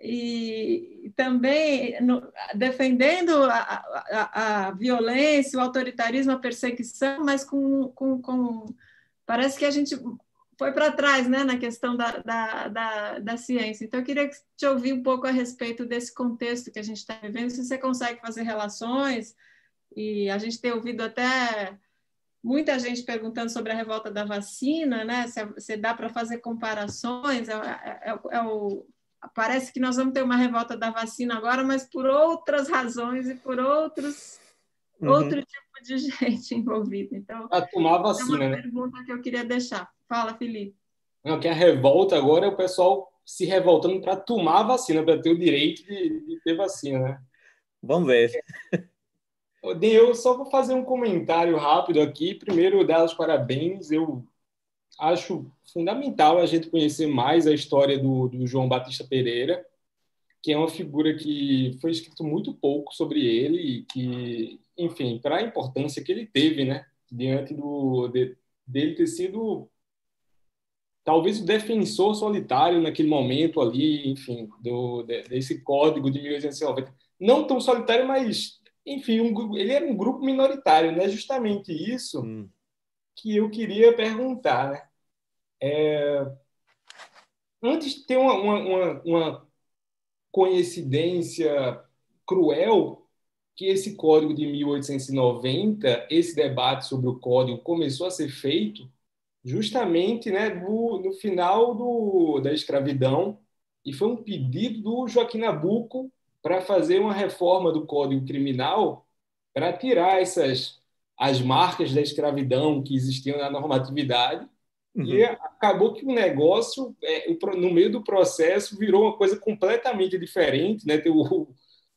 E também no, defendendo a, a, a, violência, o autoritarismo, a perseguição, mas com, com, com parece que a gente foi para trás né, na questão da, da, da, da, ciência. Então, eu queria te ouvir um pouco a respeito desse contexto que a gente está vivendo, se você consegue fazer relações, e a gente tem ouvido até muita gente perguntando sobre a revolta da vacina, né? Se, é, se dá para fazer comparações, é, é, é, é, o, parece que nós vamos ter uma revolta da vacina agora, mas por outras razões e por outros uhum. outro tipo de (laughs) gente envolvida. Então, a tomar a vacina, é uma né? pergunta que eu queria deixar. Fala, Felipe. Não, que a revolta agora é o pessoal se revoltando para tomar a vacina, para ter o direito de, de ter vacina, né? Vamos ver. É. (laughs) Eu só vou fazer um comentário rápido aqui. Primeiro, dar os parabéns. Eu acho fundamental a gente conhecer mais a história do, do João Batista Pereira, que é uma figura que foi escrito muito pouco sobre ele e que, enfim, para a importância que ele teve, né, diante do de, dele ter sido talvez o defensor solitário naquele momento ali, enfim, do desse código de 1890. Não tão solitário, mas enfim, um, ele era um grupo minoritário, né? Justamente isso hum. que eu queria perguntar, né? É... Antes de ter uma, uma, uma coincidência cruel, que esse código de 1890, esse debate sobre o código começou a ser feito justamente né, do, no final do, da escravidão, e foi um pedido do Joaquim Nabuco para fazer uma reforma do Código Criminal para tirar essas as marcas da escravidão que existiam na normatividade uhum. e acabou que o negócio é, no meio do processo virou uma coisa completamente diferente né teve o,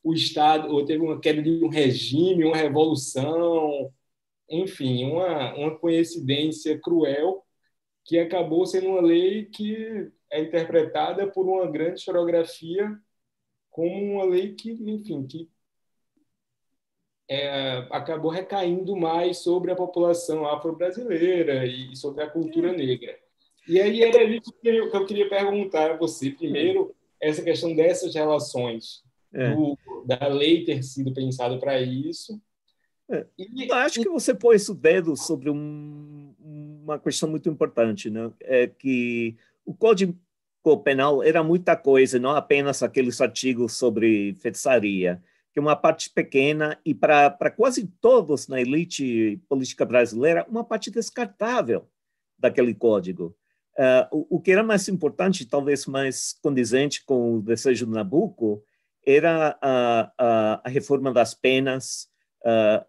o estado ou teve uma queda de um regime uma revolução enfim uma uma coincidência cruel que acabou sendo uma lei que é interpretada por uma grande historiografia como uma lei que, enfim, que é, acabou recaindo mais sobre a população afro-brasileira e sobre a cultura hum. negra. E aí é era então- isso que eu queria perguntar a você. Primeiro, essa questão dessas relações, é. do, da lei ter sido pensada para isso. É. E, acho e... que você pôs o dedo sobre um, uma questão muito importante, né? É que o Código Código Penal era muita coisa, não apenas aqueles artigos sobre feitiçaria, que uma parte pequena e para quase todos na elite política brasileira, uma parte descartável daquele código. Uh, o, o, que era mais importante, talvez mais condizente com o desejo do Nabucco, era a, a, a reforma das penas uh,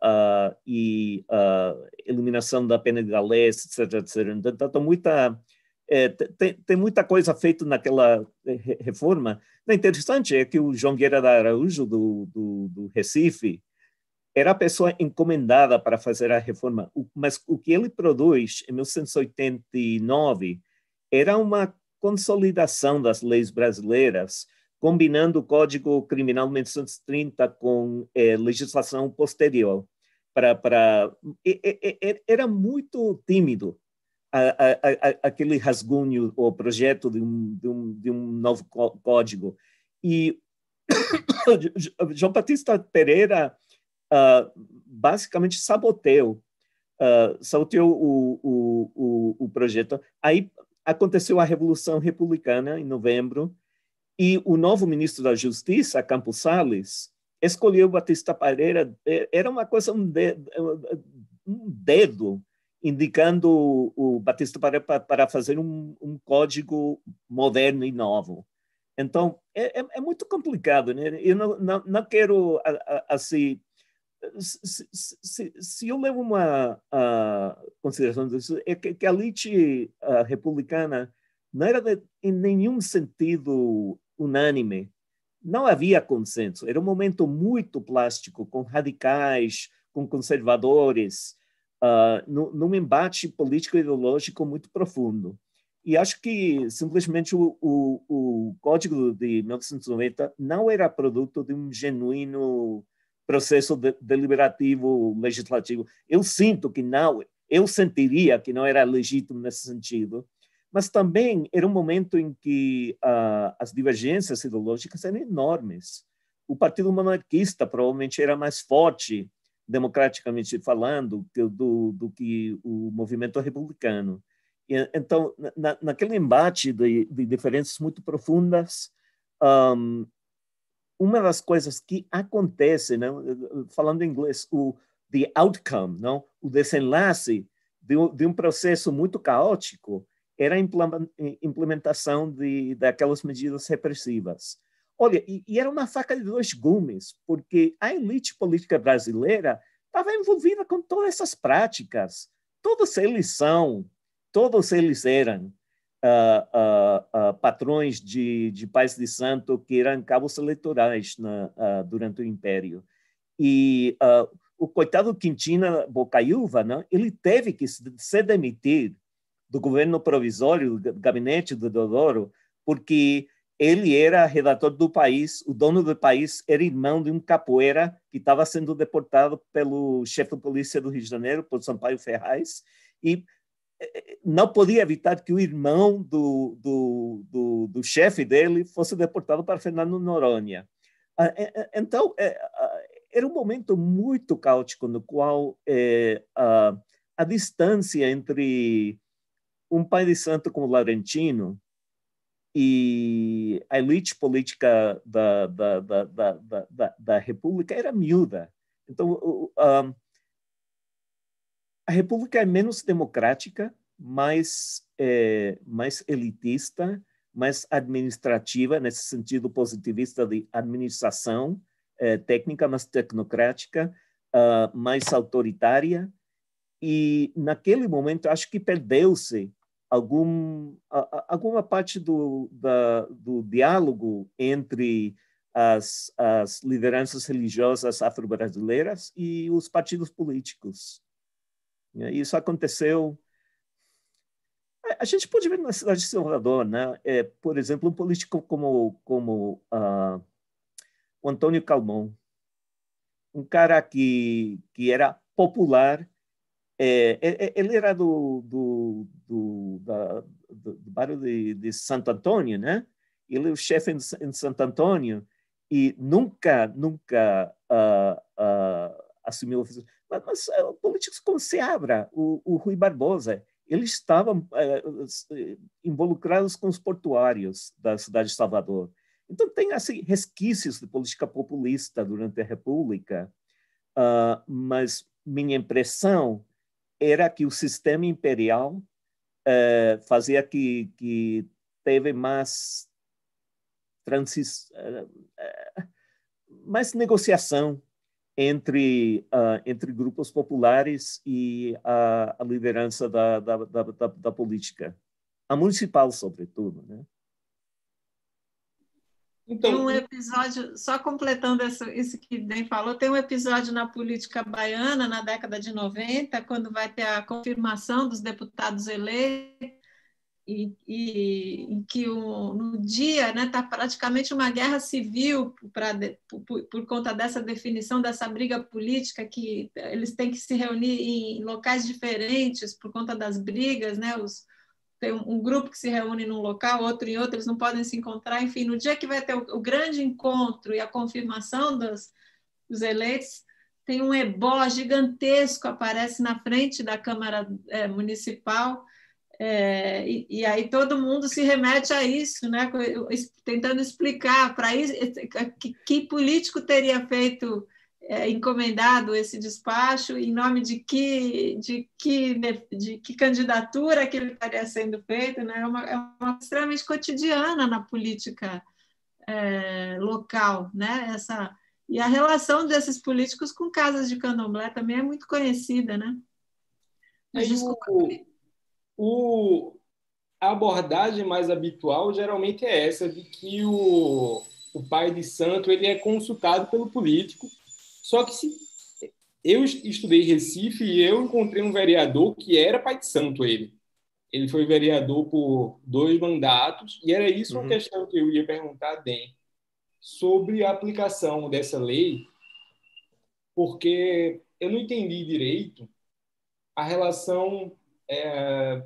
uh, e a eliminação da pena de galés, etc, etc. Então, tá, tá muita é, tem, tem, muita coisa feita naquela é, reforma. O interessante é que o João Guerra Araújo, do, do, do Recife, era a pessoa encomendada para fazer a reforma, mas o que ele produz em 1989 era uma consolidação das leis brasileiras, combinando o Código Criminal de 1930 com é, legislação posterior. Para, para, era muito tímido, a, a, aquele rascunho ou projeto de um, de um, de um novo código. E (coughs) João Batista Pereira uh, basicamente saboteou, uh, saboteou o, o, o, o, projeto. Aí aconteceu a Revolução Republicana, em novembro, e o novo ministro da Justiça, Campos Salles, escolheu Batista Pereira. É, era uma coisa, um dedo, um dedo indicando o, Batista para, para fazer um, um, código moderno e novo. Então, é, é, é muito complicado, né? Eu não, não, não quero, assim, se, se, se, eu levo uma uh, consideração disso, é que, que a elite uh, republicana não era de, em nenhum sentido unânime. Não havia consenso. Era um momento muito plástico, com radicais, com conservadores, uh, ah, no, num embate político-ideológico muito profundo. E acho que simplesmente o, o, o, Código de 1990 não era produto de um genuíno processo de, deliberativo legislativo. Eu sinto que não, eu sentiria que não era legítimo nesse sentido, mas também era um momento em que uh, as divergências ideológicas eram enormes. O Partido Monarquista provavelmente era mais forte democraticamente falando, do, do que o movimento republicano. E, então, na, naquele embate de, de, diferenças muito profundas, um, uma das coisas que acontece, né, falando em inglês, o the outcome, não, o desenlace de um, de um processo muito caótico, era a implementação de, daquelas medidas repressivas. Olha, e, e era uma faca de dois gumes, porque a elite política brasileira estava envolvida com todas essas práticas. Todos eles são, todos eles eram uh, uh, uh, patrões de, de pais de santo que eram cabos eleitorais na, durante o Império. E o coitado Quintina Bocaiúva, né, ele teve que se, demitido demitir do governo provisório, do gabinete do Dodoro, porque ele era redator do país, o dono do país era irmão de um capoeira que estava sendo deportado pelo chefe de polícia do Rio de Janeiro, por Sampaio Ferraz, e eh, não podia evitar que o irmão do, do, do, do chefe dele fosse deportado para Fernando Noronha. Ah, então, é, ah, era um momento muito caótico no qual é, a, a distância entre um pai de santo como Laurentino e a elite política da, da, da, da, da, da República era miúda. Então, um, a República é menos democrática, mais, é, mais elitista, mais administrativa, nesse sentido positivista de administração é, técnica, mais tecnocrática, uh, mais autoritária. E, naquele momento, acho que perdeu-se algum, alguma parte do, da, do diálogo entre as, as lideranças religiosas afro-brasileiras e os partidos políticos. Isso aconteceu. A gente pode ver na cidade de Salvador, né? É, por exemplo, um político como, como uh, o Antônio Calmon, um cara que, que era popular é, é, é, ele era do, do, do, da, do, do bairro de, de Santo Antônio, né? Ele é o chefe em, em Santo Antônio e nunca, nunca uh, uh, assumiu Mas, mas uh, ah, políticos como Seabra, o, o Rui Barbosa, eles estavam uh, eh, eh, involucrados com os portuários da cidade de Salvador. Então, tem assim, resquícios de política populista durante a República, mas minha impressão era que o sistema imperial uh, fazia que, que teve mais transis, uh, eh, uh, eh, mais negociação entre entre grupos populares e a, a liderança da da, da, da, da, política, a municipal sobretudo, né? Então, tem um episódio, só completando isso, isso que bem falou, tem um episódio na política baiana, na década de 90, quando vai ter a confirmação dos deputados eleitos, e, e em que no dia está né, tá praticamente uma guerra civil pra, por, por, conta dessa definição, dessa briga política, que eles têm que se reunir em locais diferentes por conta das brigas, né, os, tem um grupo que se reúne num local, outro em outro, eles não podem se encontrar. Enfim, no dia que vai ter o, o grande encontro e a confirmação dos, dos eleitos, tem um ebó gigantesco, aparece na frente da Câmara é, Municipal, é, e, e, aí todo mundo se remete a isso, né? tentando explicar para isso que, que político teria feito é, encomendado esse despacho, em nome de que, de que, né, de que candidatura que ele estaria sendo feito, né? é, uma, é uma extremamente cotidiana na política é, local, né? Essa, e a relação desses políticos com casas de candomblé também é muito conhecida, né? Mas, desculpa. O, o, a abordagem mais habitual geralmente é essa, de que o, o pai de santo ele é consultado pelo político só que se eu estudei Recife e eu encontrei um vereador que era pai de santo ele. Ele foi vereador por dois mandatos e era isso uhum. uma questão que eu ia perguntar a sobre a aplicação dessa lei, porque eu não entendi direito a relação é,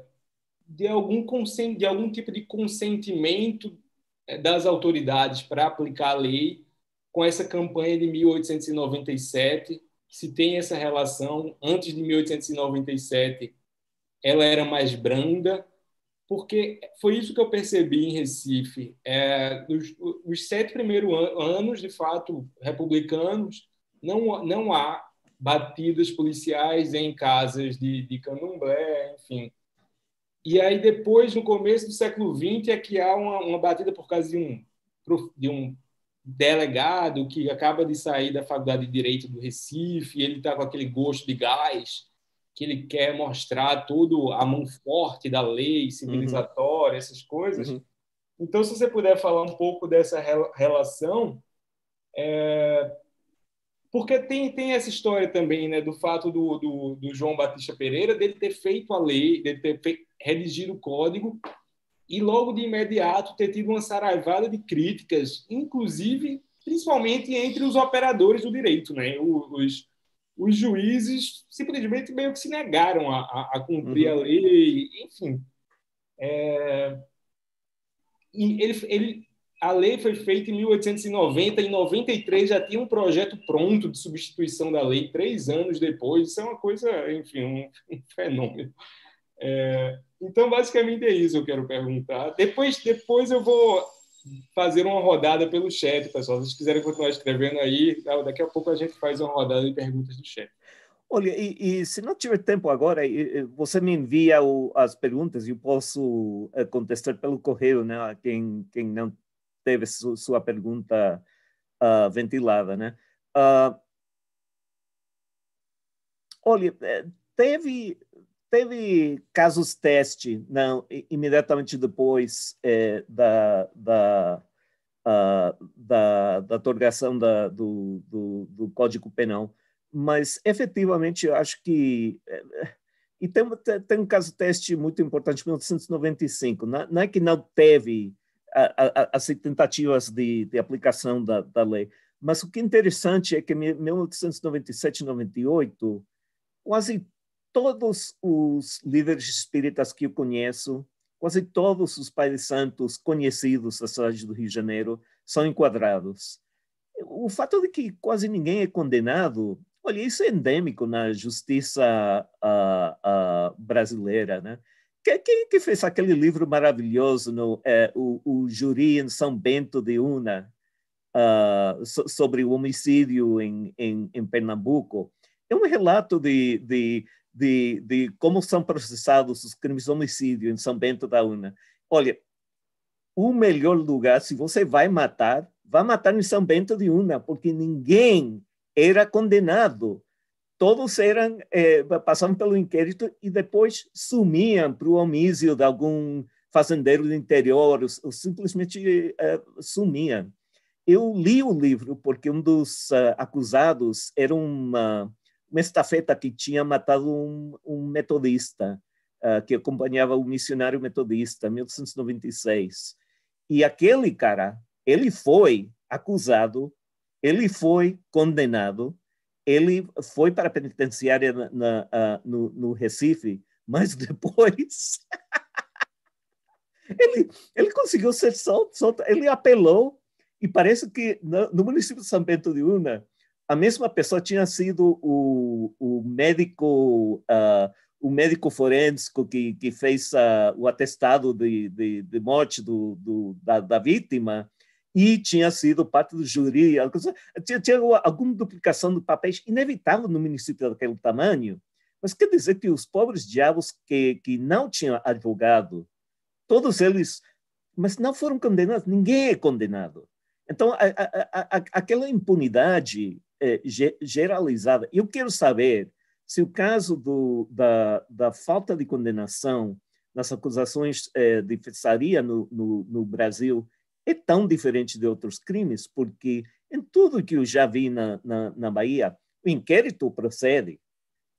de algum de algum tipo de consentimento é, das autoridades para aplicar a lei com essa campanha de 1897, se tem essa relação antes de 1897, ela era mais branda, porque foi isso que eu percebi em Recife. É, os sete primeiros anos, de fato, republicanos, não, não há batidas policiais em casas de, de candomblé, enfim. E aí, depois, no começo do século XX, é que há uma, uma batida por causa de um, de um delegado que acaba de sair da faculdade de direito do Recife, ele está com aquele gosto de gás que ele quer mostrar todo a mão forte da lei uhum. civilizatória, uhum. essas coisas. Uhum. Então, se você puder falar um pouco dessa relação, é... porque tem, tem essa história também né, do fato do, do, do João Batista Pereira dele ter feito a lei, dele ter redigido o código e logo de imediato ter tido uma saraivada de críticas, inclusive, principalmente entre os operadores do direito, né? Os, os juízes simplesmente meio que se negaram a, a, a cumprir uhum. a lei, enfim. É... E ele, ele, a lei foi feita em 1890, em 93 já tinha um projeto pronto de substituição da lei, três anos depois, isso é uma coisa, enfim, um, um fenômeno. É... Então, basicamente é isso que eu quero perguntar. Depois, depois eu vou fazer uma rodada pelo chat, pessoal. Se vocês quiserem continuar escrevendo aí, tá? daqui a pouco a gente faz uma rodada de perguntas do chat. Olha, e, e se não tiver tempo agora, você me envia o, as perguntas e eu posso eh, contestar pelo correio, né? Quem, quem não teve su, sua pergunta uh, ventilada, né? Uh, olha, eh, teve teve casos teste não, imediatamente depois é, da, da, ah, da, da otorgação da, do, do, do, Código Penal, mas efetivamente eu acho que. É, é, e tem, tem um caso teste muito importante, 1995. Não, é que não teve as tentativas de, de aplicação da, da lei, mas o que é interessante é que em 1997 98 quase todos os líderes espíritas que eu conheço, quase todos os pais santos conhecidos da cidade do Rio de Janeiro são enquadrados. O fato de que quase ninguém é condenado, olha, isso é endêmico na justiça ah, ah, brasileira, né? Quem que fez aquele livro maravilhoso, no, é, o, o Juri em São Bento de Una, uh, so, sobre o homicídio em, em, em Pernambuco? é um relato de, de de, de como são processados os crimes de homicídio em São Bento da Una. Olha, o melhor lugar, se você vai matar, vai matar em São Bento de Una, porque ninguém era condenado. Todos eram eh, passavam pelo inquérito e depois sumiam para o homicídio de algum fazendeiro do interior, ou, ou simplesmente eh, sumiam. Eu li o livro porque um dos uh, acusados era uma uma estafeta que tinha matado um, um metodista, uh, que acompanhava o um missionário metodista, 1896. E aquele cara, ele foi acusado, ele foi condenado, ele foi para a penitenciária na, na, uh, no, no Recife, mas (laughs) depois ele, ele conseguiu ser solto, solto, ele apelou e parece que no, no município de São Bento de Una a mesma pessoa tinha sido o, o médico uh, o médico forense que, que fez uh, o atestado de, de, de morte do, do da, da, vítima e tinha sido parte do júri. Tinha, tinha alguma duplicação de papéis inevitável no município daquele tamanho. Mas quer dizer que os pobres diabos que, que não tinham advogado, todos eles, mas não foram condenados, ninguém é condenado. Então, a, a, a, aquela impunidade eh, generalizada. Eu quero saber se o caso do, da, da falta de condenação nas acusações eh, de feitiçaria no, no, no, Brasil é tão diferente de outros crimes, porque em tudo que eu já vi na, na, na Bahia, o inquérito procede,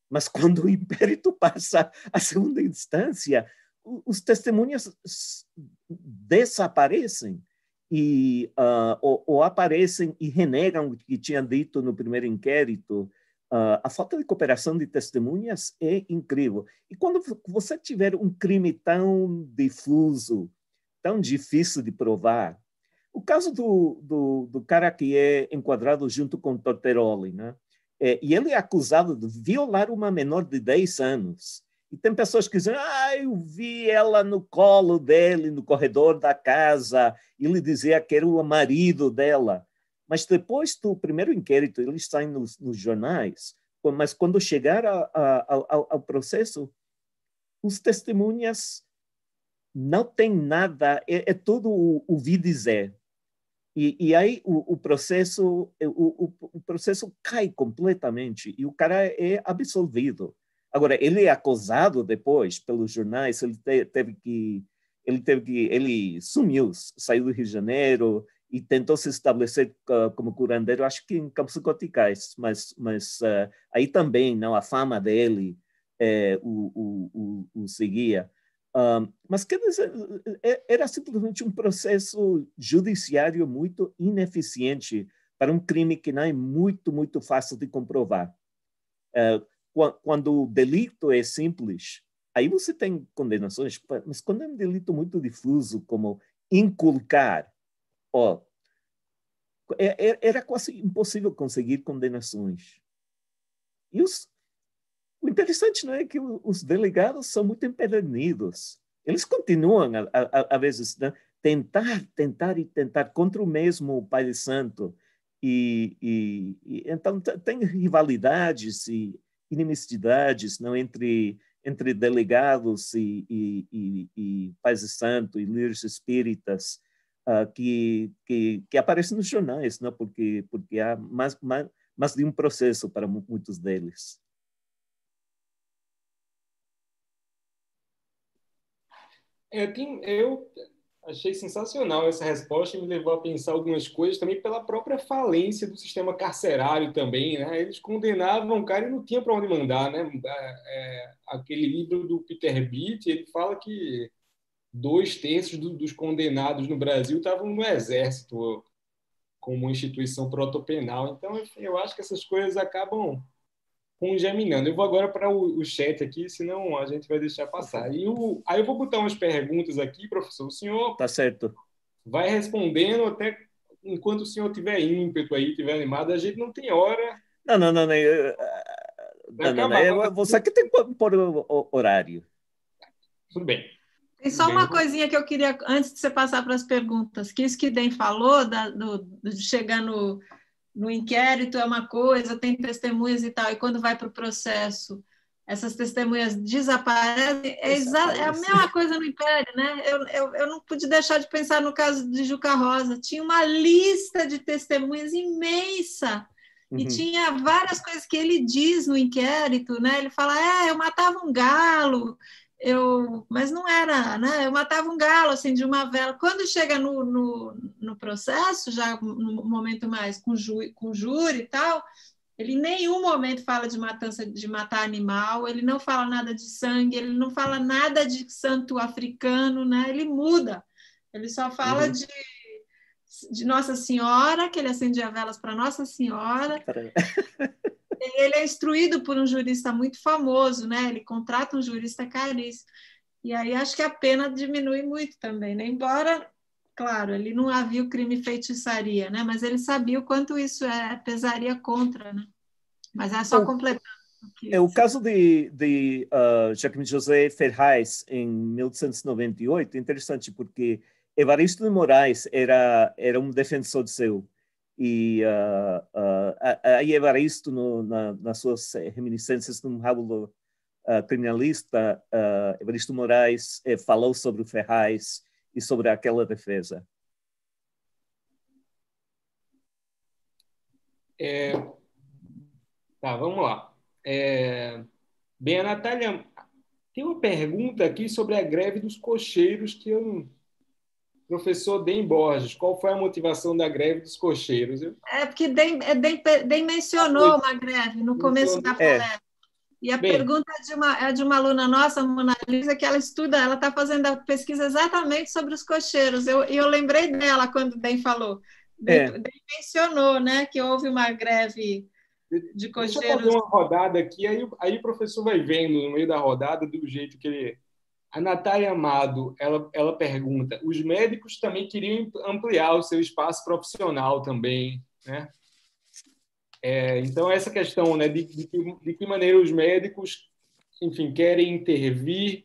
mas (laughs) quando o inquérito passa à segunda instância, os testemunhas desaparecem e uh, ah, ou, ou, aparecem e renegam o que tinham dito no primeiro inquérito. Uh, a falta de cooperação de testemunhas é incrível. E quando você tiver um crime tão difuso, tão difícil de provar, o caso do, do, do cara que é enquadrado junto com Torteroli, né? É, e ele é acusado de violar uma menor de 10 anos. E tem pessoas que dizem, ah, eu vi ela no colo dele, no corredor da casa, e ele dizia que era o marido dela. Mas depois do primeiro inquérito, ele está nos, nos jornais, mas quando chegar a, a, ao, ao processo, os testemunhas não tem nada, é, é tudo o, o vi dizer. E, e aí o, o processo o, o, processo cai completamente e o cara é absolvido. Agora, ele é acusado depois pelos jornais, ele te, teve que. Ele teve que. Ele sumiu, saiu do Rio de Janeiro e tentou se estabelecer ah, como curandeiro, acho que em Campos Goticais, mas, mas uh, aí também não a fama dele é, o, o, o, o, seguia. Um, ah, mas quer dizer, é, era simplesmente um processo judiciário muito ineficiente para um crime que não é muito, muito fácil de comprovar. Uh, quando o delito é simples, aí você tem condenações, mas quando é um delito muito difuso, como inculcar, ó, é, é, era quase impossível conseguir condenações. E os, o interessante não é que os delegados são muito empedernidos. Eles continuam, às vezes, né? tentar, tentar e tentar contra o mesmo Pai Santo. E, e, e, então tem rivalidades e inimicidades não entre entre delegados e, e, e, e Pais e Santo e líderes espíritas uh, que, que, que aparecem nos jornais, não? Porque, porque há mais, mais, mais de um processo para muitos deles. É, eu, tenho, eu Achei sensacional essa resposta e me levou a pensar algumas coisas também pela própria falência do sistema carcerário também, né? Eles condenavam o cara e não tinha para onde mandar, né? É, é, aquele livro do Peter Bitt, ele fala que dois terços do, dos condenados no Brasil estavam no exército como instituição protopenal. Então, eu acho que essas coisas acabam Geminando. Eu vou agora para o, o, chat aqui, senão a gente vai deixar passar. E o, aí eu vou botar umas perguntas aqui, professor. O senhor. Tá certo. Vai respondendo até enquanto o senhor tiver ímpeto aí, tiver animado. A gente não tem hora. Não, não, não. não, eu, não, não, não eu, você que tem o horário. Tudo bem. Tem só uma coisinha que eu queria, antes de você passar para as perguntas, que isso que Den falou, da, do, de chegar no, no inquérito é uma coisa, tem testemunhas e tal, e quando vai para o processo, essas testemunhas desaparecem, é, é, a mesma coisa no Império, né? Eu, eu, eu não pude deixar de pensar no caso de Juca Rosa, tinha uma lista de testemunhas imensa, uhum. e tinha várias coisas que ele diz no inquérito, né? Ele fala, é, eu matava um galo, eu, mas não era, né? Eu matava um galo assim de uma vela. Quando chega no, no, no processo, já no momento mais com, ju, com júri e tal, ele em nenhum momento fala de matança de matar animal, ele não fala nada de sangue, ele não fala nada de santo africano, né? Ele muda. Ele só fala uhum. de, de Nossa Senhora, que ele acendia velas para Nossa Senhora. (laughs) ele é instruído por um jurista muito famoso, né? Ele contrata um jurista caríssimo. E aí acho que a pena diminui muito também, né? Embora, claro, ele não havia o crime feitiçaria, né? Mas ele sabia o quanto isso é, pesaria contra, né? Mas é só completar. É, o caso de, de uh, José Ferraz, em 1898, é interessante porque Evaristo de Moraes era, era um defensor seu. E ah, ah, aí Evaristo, é no, na, nas suas reminiscências no ramo ah, criminalista, Evaristo Moraes eh, falou sobre o Ferraz e sobre aquela defesa. É... Tá, vamos lá. É... Bem, a Natália, tem uma pergunta aqui sobre a greve dos cocheiros que eu Professor Dem Borges, qual foi a motivação da greve dos cocheiros? É porque é, Dem, mencionou uma greve no começo da é. palestra. É. E a Bem, pergunta é de, uma, é de uma aluna nossa, Mona Lisa, que ela estuda, ela está fazendo a pesquisa exatamente sobre os cocheiros. E eu, eu lembrei dela quando Dem falou. É. Dem mencionou né, que houve uma greve de cocheiros. Deixa eu fazer uma rodada aqui, aí, aí o professor vai vendo no meio da rodada do jeito que ele a Natália Amado, ela, ela pergunta, os médicos também queriam ampliar o seu espaço profissional também, né? É, então, essa questão né, de, de, de, que maneira os médicos, enfim, querem intervir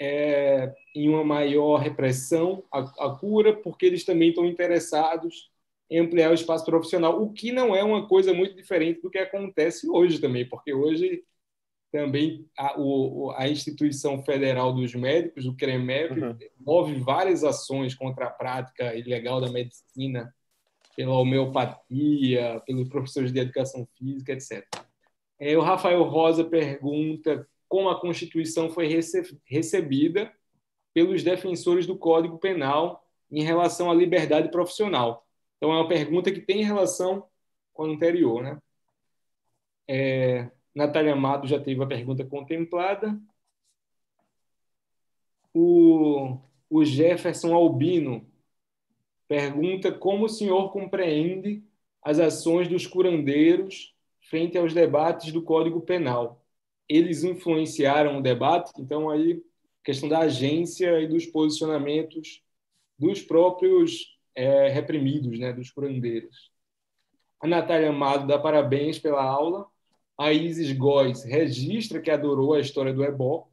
é, em uma maior repressão à cura, porque eles também estão interessados em ampliar o espaço profissional, o que não é uma coisa muito diferente do que acontece hoje também, porque hoje também a, o, a Instituição Federal dos Médicos, o CREMEP, uhum. move várias ações contra a prática ilegal da medicina, pela homeopatia, pelos professores de educação física, etc. É, o Rafael Rosa pergunta como a Constituição foi rece recebida pelos defensores do Código Penal em relação à liberdade profissional. Então, é uma pergunta que tem relação com a anterior. Né? É, Natália Amado já teve a pergunta contemplada. O, o Jefferson Albino pergunta como o senhor compreende as ações dos curandeiros frente aos debates do Código Penal. Eles influenciaram o debate? Então, aí, questão da agência e dos posicionamentos dos próprios é, reprimidos, né, dos curandeiros. A Natália Amado dá parabéns pela aula a Isis Góes registra que adorou a história do Ebó,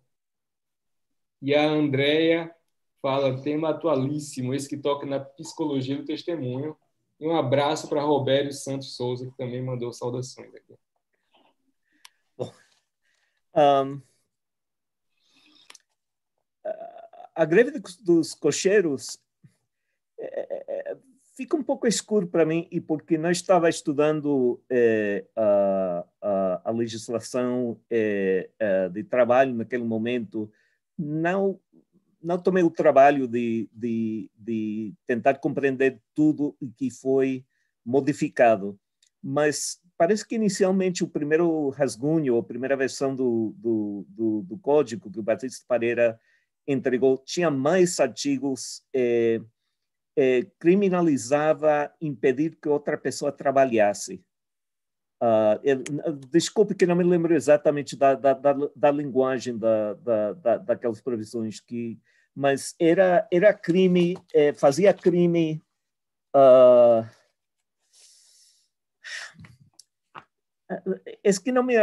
e a Andrea fala tema atualíssimo, esse que toca na psicologia do testemunho. E um abraço para Robério Santos Souza, que também mandou saudações aqui. Bom, um, a greve dos cocheiros é, é, é, fica um pouco escuro para mim e porque não estava estudando eh, a, a, a, legislação eh, eh, de trabalho naquele momento, não não tomei o trabalho de, de, de tentar compreender tudo o que foi modificado, mas parece que inicialmente o primeiro rascunho, a primeira versão do, do, do, do código que o Batista Pereira entregou tinha mais artigos eh, eh, criminalizava impedir que outra pessoa trabalhasse. Uh, desculpe que não me lembro exatamente da, da, da, da linguagem da, da, daquelas provisões que, mas era era crime, eh, fazia crime. Uh, é que não me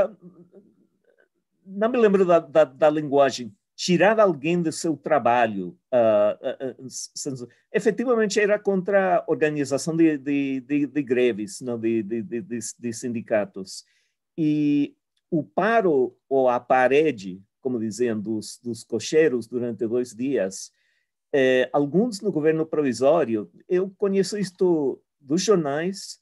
não me lembro da, da, da linguagem tirar alguém do seu trabalho. Uh, uh, uh, efetivamente, era contra a organização de, de, de, de greves, não de, de, sindicatos. E o paro, ou a parede, como dizem, dos, dos cocheiros durante dois dias, eh, alguns no governo provisório, eu conheço isto dos jornais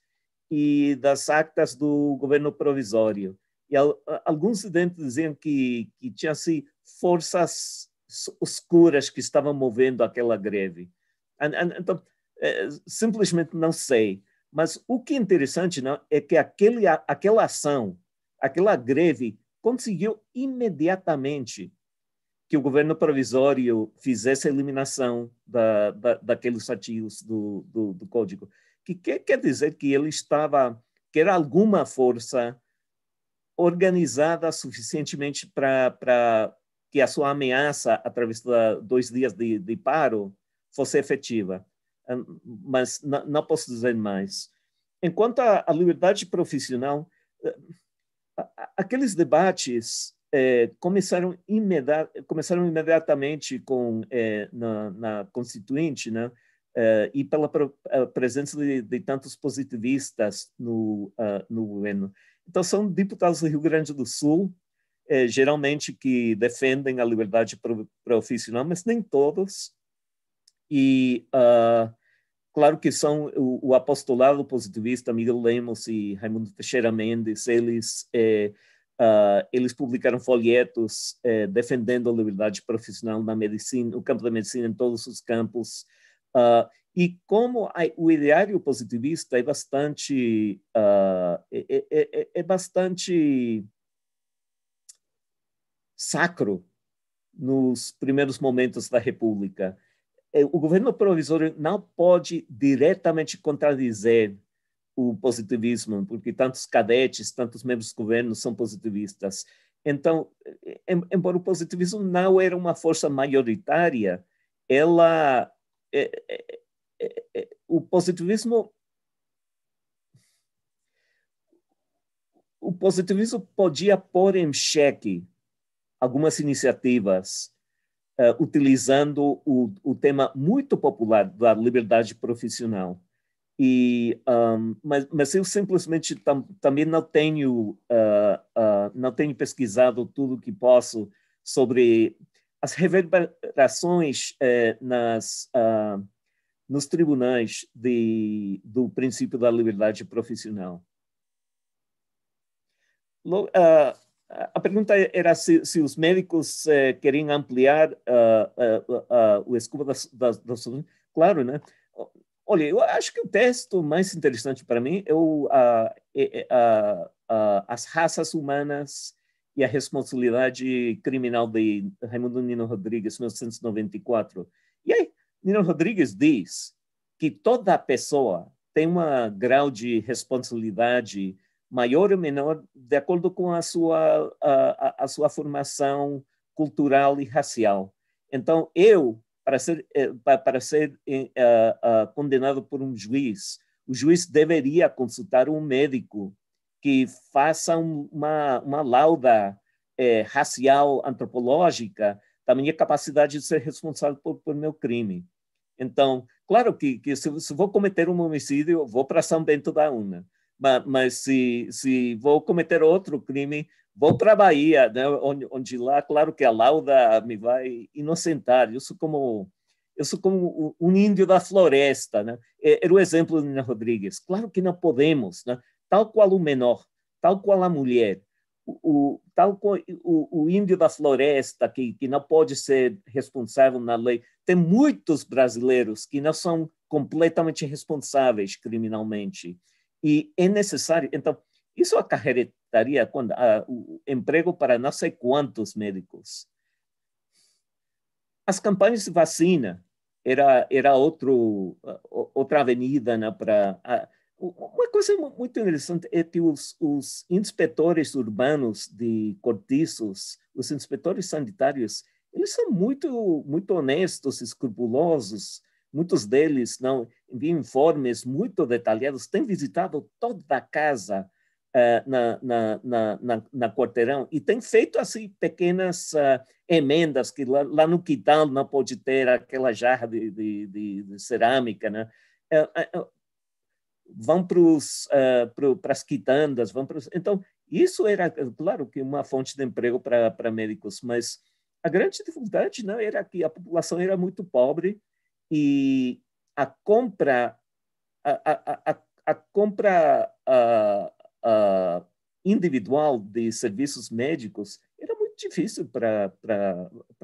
e das actas do governo provisório. E al, ah, alguns dentro diziam que, que tinha se forças escuras que estavam movendo aquela greve. Então, eh, simplesmente não sei. Mas o que é interessante não, é que aquele, aquela ação, aquela greve, conseguiu imediatamente que o governo provisório fizesse a eliminação da, da, daqueles artigos do, do, do código. Que, que quer dizer que ele estava, que era alguma força organizada suficientemente para que a sua ameaça, através de dois dias de, de paro, fosse efetiva. Mas não posso dizer mais. Enquanto a, a liberdade profissional, eh, aqueles debates eh, começaram, começaram imediatamente com eh, na, na, Constituinte, né? e pela pro, presença de, de, tantos positivistas no, uh, no governo. Então, são deputados do Rio Grande do Sul, é, geralmente que defendem a liberdade profissional, mas nem todos. E uh, claro que são o, o, apostolado positivista Miguel Lemos e Raimundo Teixeira Mendes, eles é, uh, eles publicaram folhetos é, defendendo a liberdade profissional na medicina, no campo da medicina em todos os campos. Uh, e como a, o ideário positivista é bastante é é, é, é bastante sacro nos primeiros momentos da República. É, o governo provisório não pode diretamente contradizer o positivismo, porque tantos cadetes, tantos membros do governo são positivistas. Então, é, é, embora o positivismo não era uma força maioritária, ela é, é, é, o positivismo o positivismo podia pôr em xeque algumas iniciativas uh, utilizando o, o tema muito popular da liberdade profissional. E, um, mas, mas eu simplesmente tam, também não tenho, uh, uh, não tenho pesquisado tudo o que posso sobre as reverberações nas, ah, nos tribunais de, do princípio da liberdade profissional. Logo, uh, ah, a pergunta era se, se os médicos eh, ampliar uh, uh, uh, o escopo das, das, das, Claro, né? Olha, eu acho que o texto mais interessante para mim é, o, é, é, As Raças Humanas e a Responsabilidade Criminal de Raimundo Nino Rodrigues, 1994. E aí, Nino Rodrigues diz que toda pessoa tem um grau de responsabilidade maior ou menor, de acordo com a sua, a, a sua formação cultural e racial. Então, eu, para ser, eh, para ser uh, uh, condenado por um juiz, o juiz deveria consultar um médico que faça uma, uma lauda eh, racial, antropológica, da minha capacidade de ser responsável por, por meu crime. Então, claro que, que se, se, vou cometer um homicídio, vou para São Bento da Una mas se, se vou cometer outro crime, vou para a Bahia, né? onde, onde, lá, claro que a lauda me vai inocentar. Eu sou como eu sou como um índio da floresta, né? É, era o exemplo de Nina Rodrigues. Claro que não podemos, né? Tal qual o menor, tal qual a mulher, o, o tal o, o, índio da floresta que, que não pode ser responsável na lei. Tem muitos brasileiros que não são completamente responsáveis criminalmente. E é necessário. Então, isso acarretaria quando, ah, o emprego para não sei quantos médicos. As campanhas de vacina era, era outro, outra avenida né, para. Ah, uma coisa muito interessante é que os, os inspetores urbanos de cortiços, os inspetores sanitários, eles são muito muito honestos, escrupulosos, Muitos deles não enviam informes muito detalhados, têm visitado toda a casa uh, na, na, na, na, na quarteirão e têm feito assim pequenas uh, emendas que lá, lá, no quintal não pode ter aquela jarra de, de, de, de cerâmica, né? Uh, vão para uh, para as quitandas, vão para então isso era claro que uma fonte de emprego para médicos, mas a grande dificuldade não era que a população era muito pobre e a compra a, a, a, a compra individual de serviços médicos era muito difícil para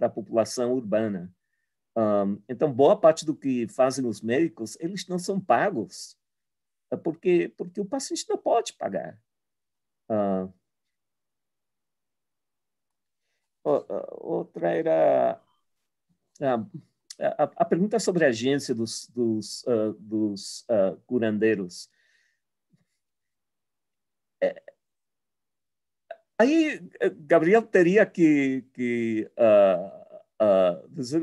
a população urbana. Um, então, boa parte do que fazem os médicos, eles não são pagos, eh, porque, porque o paciente não pode pagar. Uh, outra era. Uh, a, a pergunta sobre a agência dos, dos, uh, dos uh, curandeiros. É, aí, eh, Gabriel teria que, que uh, dizer,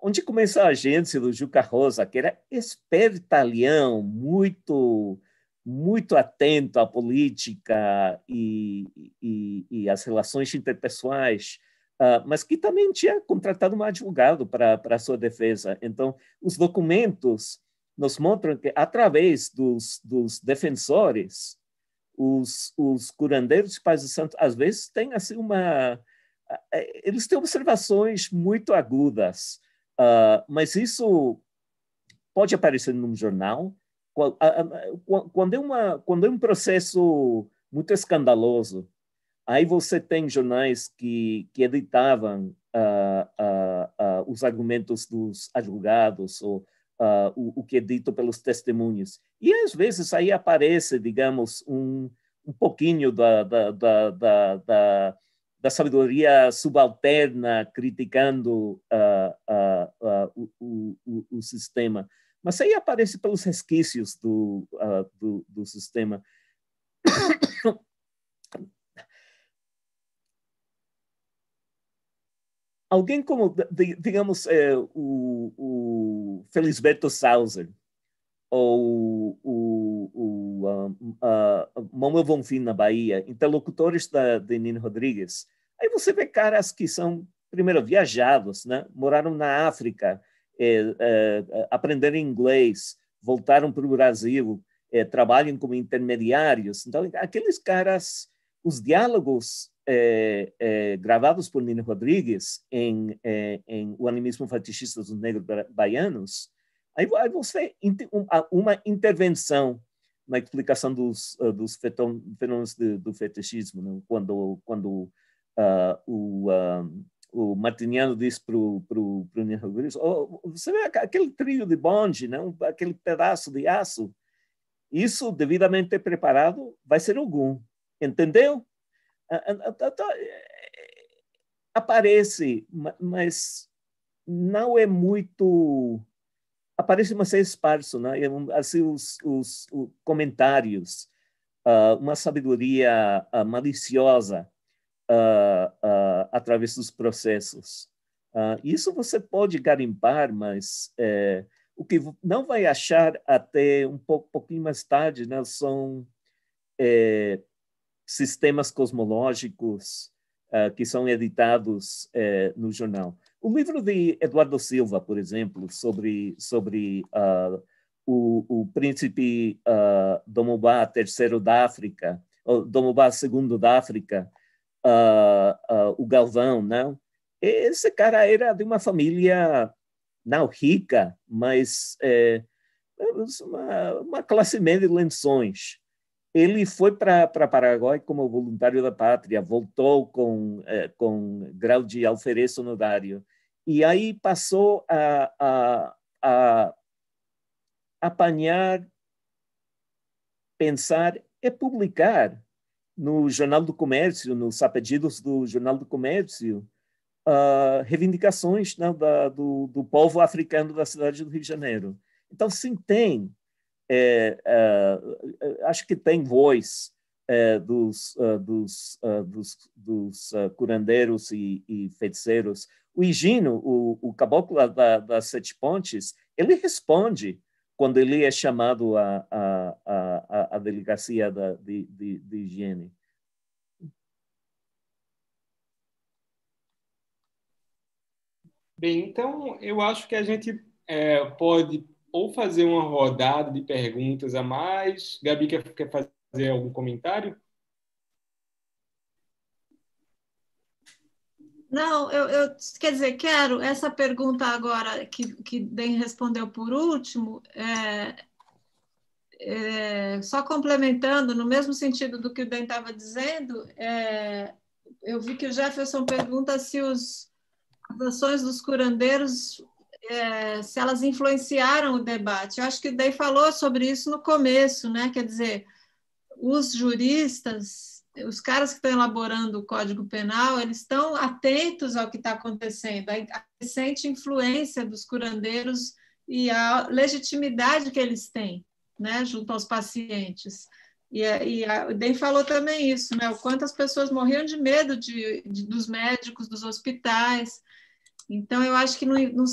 onde começa a agência do Juca Rosa, que era espertalhão, muito muito atento à política e, e, e às relações interpessoais. Uh, mas que também tinha contratado um advogado para para sua defesa. Então, os documentos nos mostram que, através dos, dos defensores, os, os curandeiros de Paz do Santo, às vezes, têm assim uma. Ah, é, eles têm observações muito agudas, uh, mas isso pode aparecer num jornal. Quando é, uma, quando é um processo muito escandaloso, Aí você tem jornais que, que editavam uh, uh, uh, os argumentos dos advogados ou o, o, que é dito pelos testemunhos. E às vezes aí aparece, digamos, um, um pouquinho da, da, da, da, da, da sabedoria subalterna criticando o, o, o, sistema. Mas aí aparece pelos resquícios do, do, do sistema. alguém como, digamos, é, o, o Felisberto Sauser ou o, o Manuel Bonfim na Bahia, interlocutores da, de Nino Rodrigues, aí você vê caras que são, primeiro, viajados, né? moraram na África, é, é, aprenderam inglês, voltaram para o Brasil, é, trabalham como intermediários. Então, aqueles caras os diálogos é, é, gravados por Nino Rodrigues em, é, em O Animismo Fetichista dos Negros Baianos, aí, aí você uma intervenção na explicação dos, dos fenômenos de, do fetichismo, né? quando, quando uh, o, ah, o Martiniano diz para o Nino Rodrigues, oh, você vê aquele trilho de bonde, né? aquele pedaço de aço, isso devidamente preparado vai ser algum Entendeu? Ah, ah, ah, tá, tá, eh, aparece, mas não é muito. Aparece, mas é esparso, né? É assim, os, os, os comentários, uma sabedoria maliciosa através dos processos. isso você pode garimpar, mas é, o que não vai achar até um pouquinho mais tarde né, são é, sistemas cosmológicos uh, que são editados uh, no jornal. O livro de Eduardo Silva, por exemplo, sobre, sobre uh, o, o, príncipe uh, ah, Domobá III da África, ou Domobá II da África, o Galvão, não? Esse cara era de uma família não rica, mas eh, uma, uma classe média de lençóis. Ele foi para Paraguai como voluntário da pátria, voltou com, eh, com grau de alferez honorário. E aí passou a, a, a apanhar, pensar e publicar no Jornal do Comércio, nos apedidos do Jornal do Comércio, uh, reivindicações não, né, da, do, do povo africano da cidade do Rio de Janeiro. Então, sim, tem é, é, é, acho que tem voz é, dos, é, dos, dos, dos, curandeiros e, e, feiticeiros. O Higino, o, o caboclo da, das Sete Pontes, ele responde quando ele é chamado à a, a, a, delegacia da, de, de, de higiene. Bem, então eu acho que a gente é, pode ou fazer uma rodada de perguntas a mais. Gabi, quer, quer fazer algum comentário? Não, eu, eu, quer dizer, quero essa pergunta agora que, que Den respondeu por último, é, é, só complementando, no mesmo sentido do que o Den estava dizendo, é, eu vi que o Jefferson pergunta se os, as ações dos curandeiros é, se elas influenciaram o debate. Eu acho que daí falou sobre isso no começo, né? Quer dizer, os juristas, os caras que estão elaborando o Código Penal, eles estão atentos ao que está acontecendo, à crescente influência dos curandeiros e à legitimidade que eles têm, né? Junto aos pacientes. E, e a Den falou também isso, né? O quanto as pessoas morriam de medo de, de, dos médicos, dos hospitais, então, eu acho que, não, não,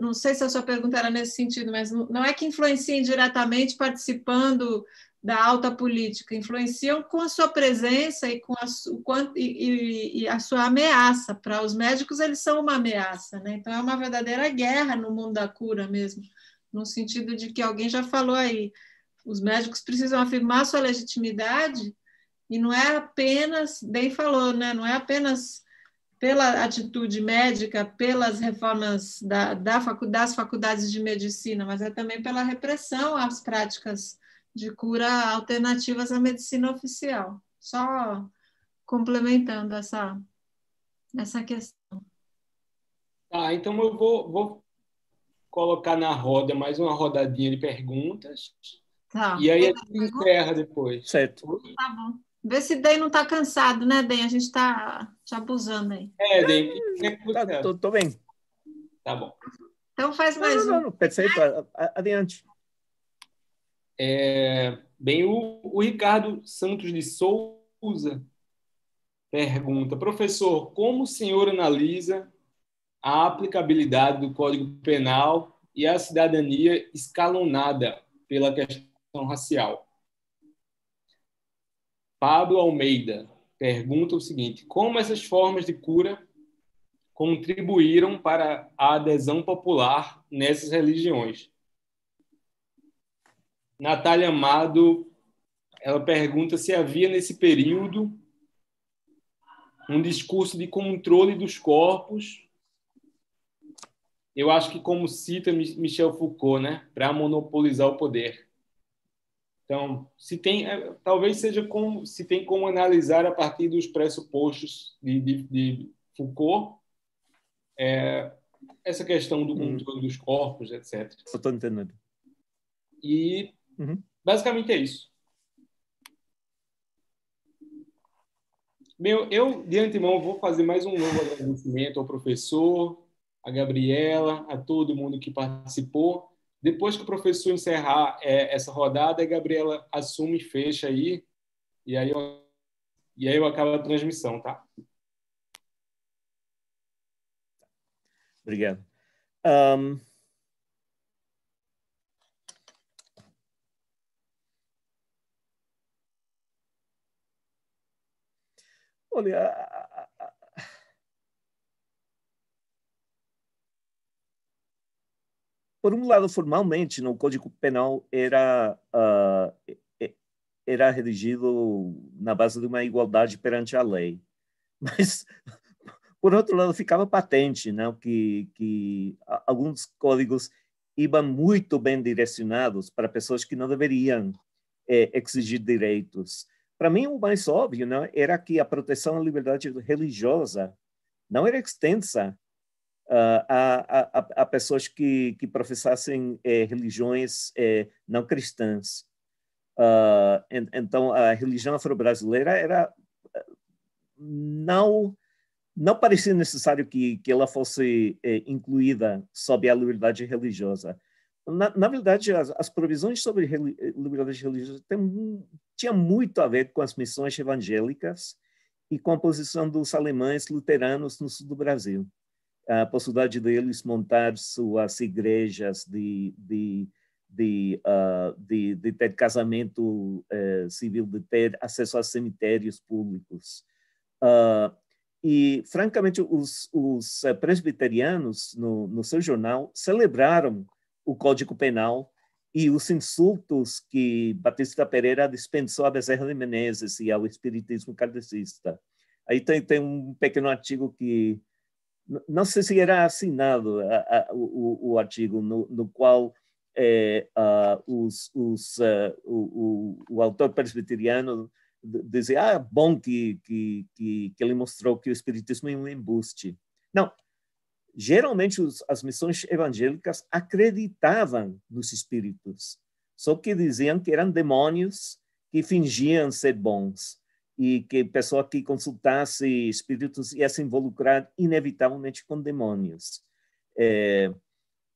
não, sei se a sua pergunta era nesse sentido, mas não é que influenciem diretamente participando da alta política, influenciam com a sua presença e com a, o quanto, e, e, e a sua ameaça. Para os médicos, eles são uma ameaça, né? Então, é uma verdadeira guerra no mundo da cura mesmo, no sentido de que alguém já falou aí, os médicos precisam afirmar sua legitimidade e não é apenas, bem falou, né? Não é apenas pela atitude médica, pelas reformas da, da facu, das faculdades de medicina, mas é também pela repressão às práticas de cura alternativas à medicina oficial. Só complementando essa, essa questão. Tá, ah, então eu vou, vou colocar na roda mais uma rodadinha de perguntas. Tá. E aí a gente encerra depois. Certo. Tá bom. Vê se Day não tá cansado, né, Den? A gente tá te abusando aí. É, Den. É tá, tô, tô, bem. Tá bom. Então faz mais não, um. Não, não, perfeito. Adiante. É, bem, o, o Ricardo Santos de Souza pergunta: professor, como o senhor analisa a aplicabilidade do Código Penal e a cidadania escalonada pela questão racial? Pablo Almeida pergunta o seguinte: como essas formas de cura contribuíram para a adesão popular nessas religiões? Natália Amado, ela pergunta se havia nesse período um discurso de controle dos corpos. Eu acho que como cita Michel Foucault, né, para monopolizar o poder. Então, se tem, é, talvez seja como, se tem como analisar a partir dos pressupostos de, de, de Foucault é, essa questão do uhum. controle dos corpos, etc. Estou entendendo. E uhum. basicamente é isso. Meu, eu de antemão vou fazer mais um novo agradecimento ao professor, a Gabriela, a todo mundo que participou. Depois que o professor encerrar é, essa rodada, a Gabriela assume e fecha aí, e aí eu, e aí eu acabo a transmissão, tá? Obrigado. Um... Olha, por um lado, formalmente, no Código Penal era uh, era redigido na base de uma igualdade perante a lei, (laughs) mas por outro lado ficava patente, não, né, que que alguns códigos iam muito bem direcionados para pessoas que não deveriam é, exigir direitos. Para mim, o mais óbvio não, né, era que a proteção à liberdade religiosa não era extensa uh, a, a, a, pessoas que, que professassem eh, religiões eh, não cristãs. Uh, en, então, a religião afro-brasileira era eh, não não parecia necessário que, que ela fosse eh, incluída sob a liberdade religiosa. Na, na verdade, as, as, provisões sobre liberdade religiosa tem, tinha muito a ver com as missões evangélicas e com a posição dos alemães luteranos no sul do Brasil a possibilidade deles montar suas igrejas de, de, de, uh, de, de ter casamento uh, civil, de ter acesso a cemitérios públicos. Uh, e, francamente, os, os eh, presbiterianos, no, no seu jornal, celebraram o Código Penal e os insultos que Batista Pereira dispensou a Bezerra de Menezes e ao espiritismo kardecista. Aí tem, tem um pequeno artigo que não sei se era assinado a, a, o, o, artigo no, no qual é a, os, os, eh, o, o, o, autor presbiteriano dizia, ah, bom que, que, que, que, ele mostrou que o espiritismo é um embuste. Não, geralmente os, as missões evangélicas acreditavam nos espíritos, só que diziam que eram demônios que fingiam ser bons e que pessoa que consultasse espíritos ia se involucrar assim inevitavelmente com demônios. É,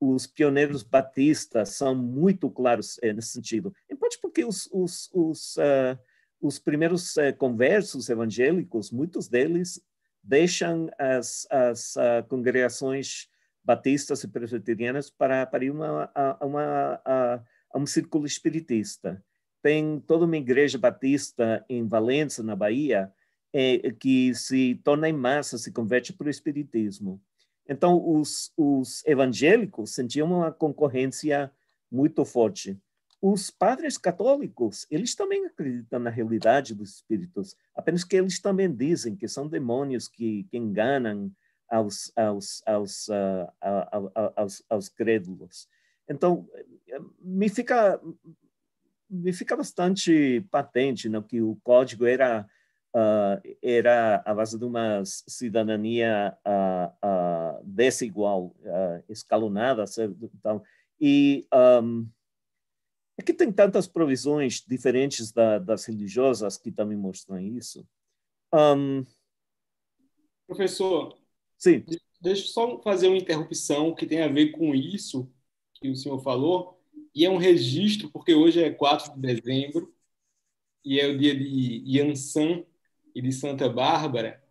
os pioneiros batistas são muito claros é, nesse sentido. Em parte porque os, os, os, uh, os primeiros uh, conversos evangélicos, muitos deles deixam as, as uh, congregações batistas e presbiterianas para, para ir uma, uma, a, a um círculo espiritista tem toda uma igreja batista em Valença, na Bahia, é, que se torna em massa, se converte para o espiritismo. Então, os, os evangélicos sentiam uma concorrência muito forte. Os padres católicos, eles também acreditam na realidade dos espíritos, apenas que eles também dizem que são demônios que, que enganam aos, aos, aos, uh, ah, aos, aos, aos crédulos. Então, eh, me fica me fica bastante patente né, que o código era uh, era a base de uma cidadania uh, uh, desigual, escalonada, certo? Então, e um, aqui é tem tantas provisões diferentes da, das religiosas que também mostram isso. Um, Professor, sim. deixa só fazer uma interrupção que tem a ver com isso que o senhor falou e é um registro, porque hoje é 4 de dezembro, e é o dia de Yansan e de Santa Bárbara.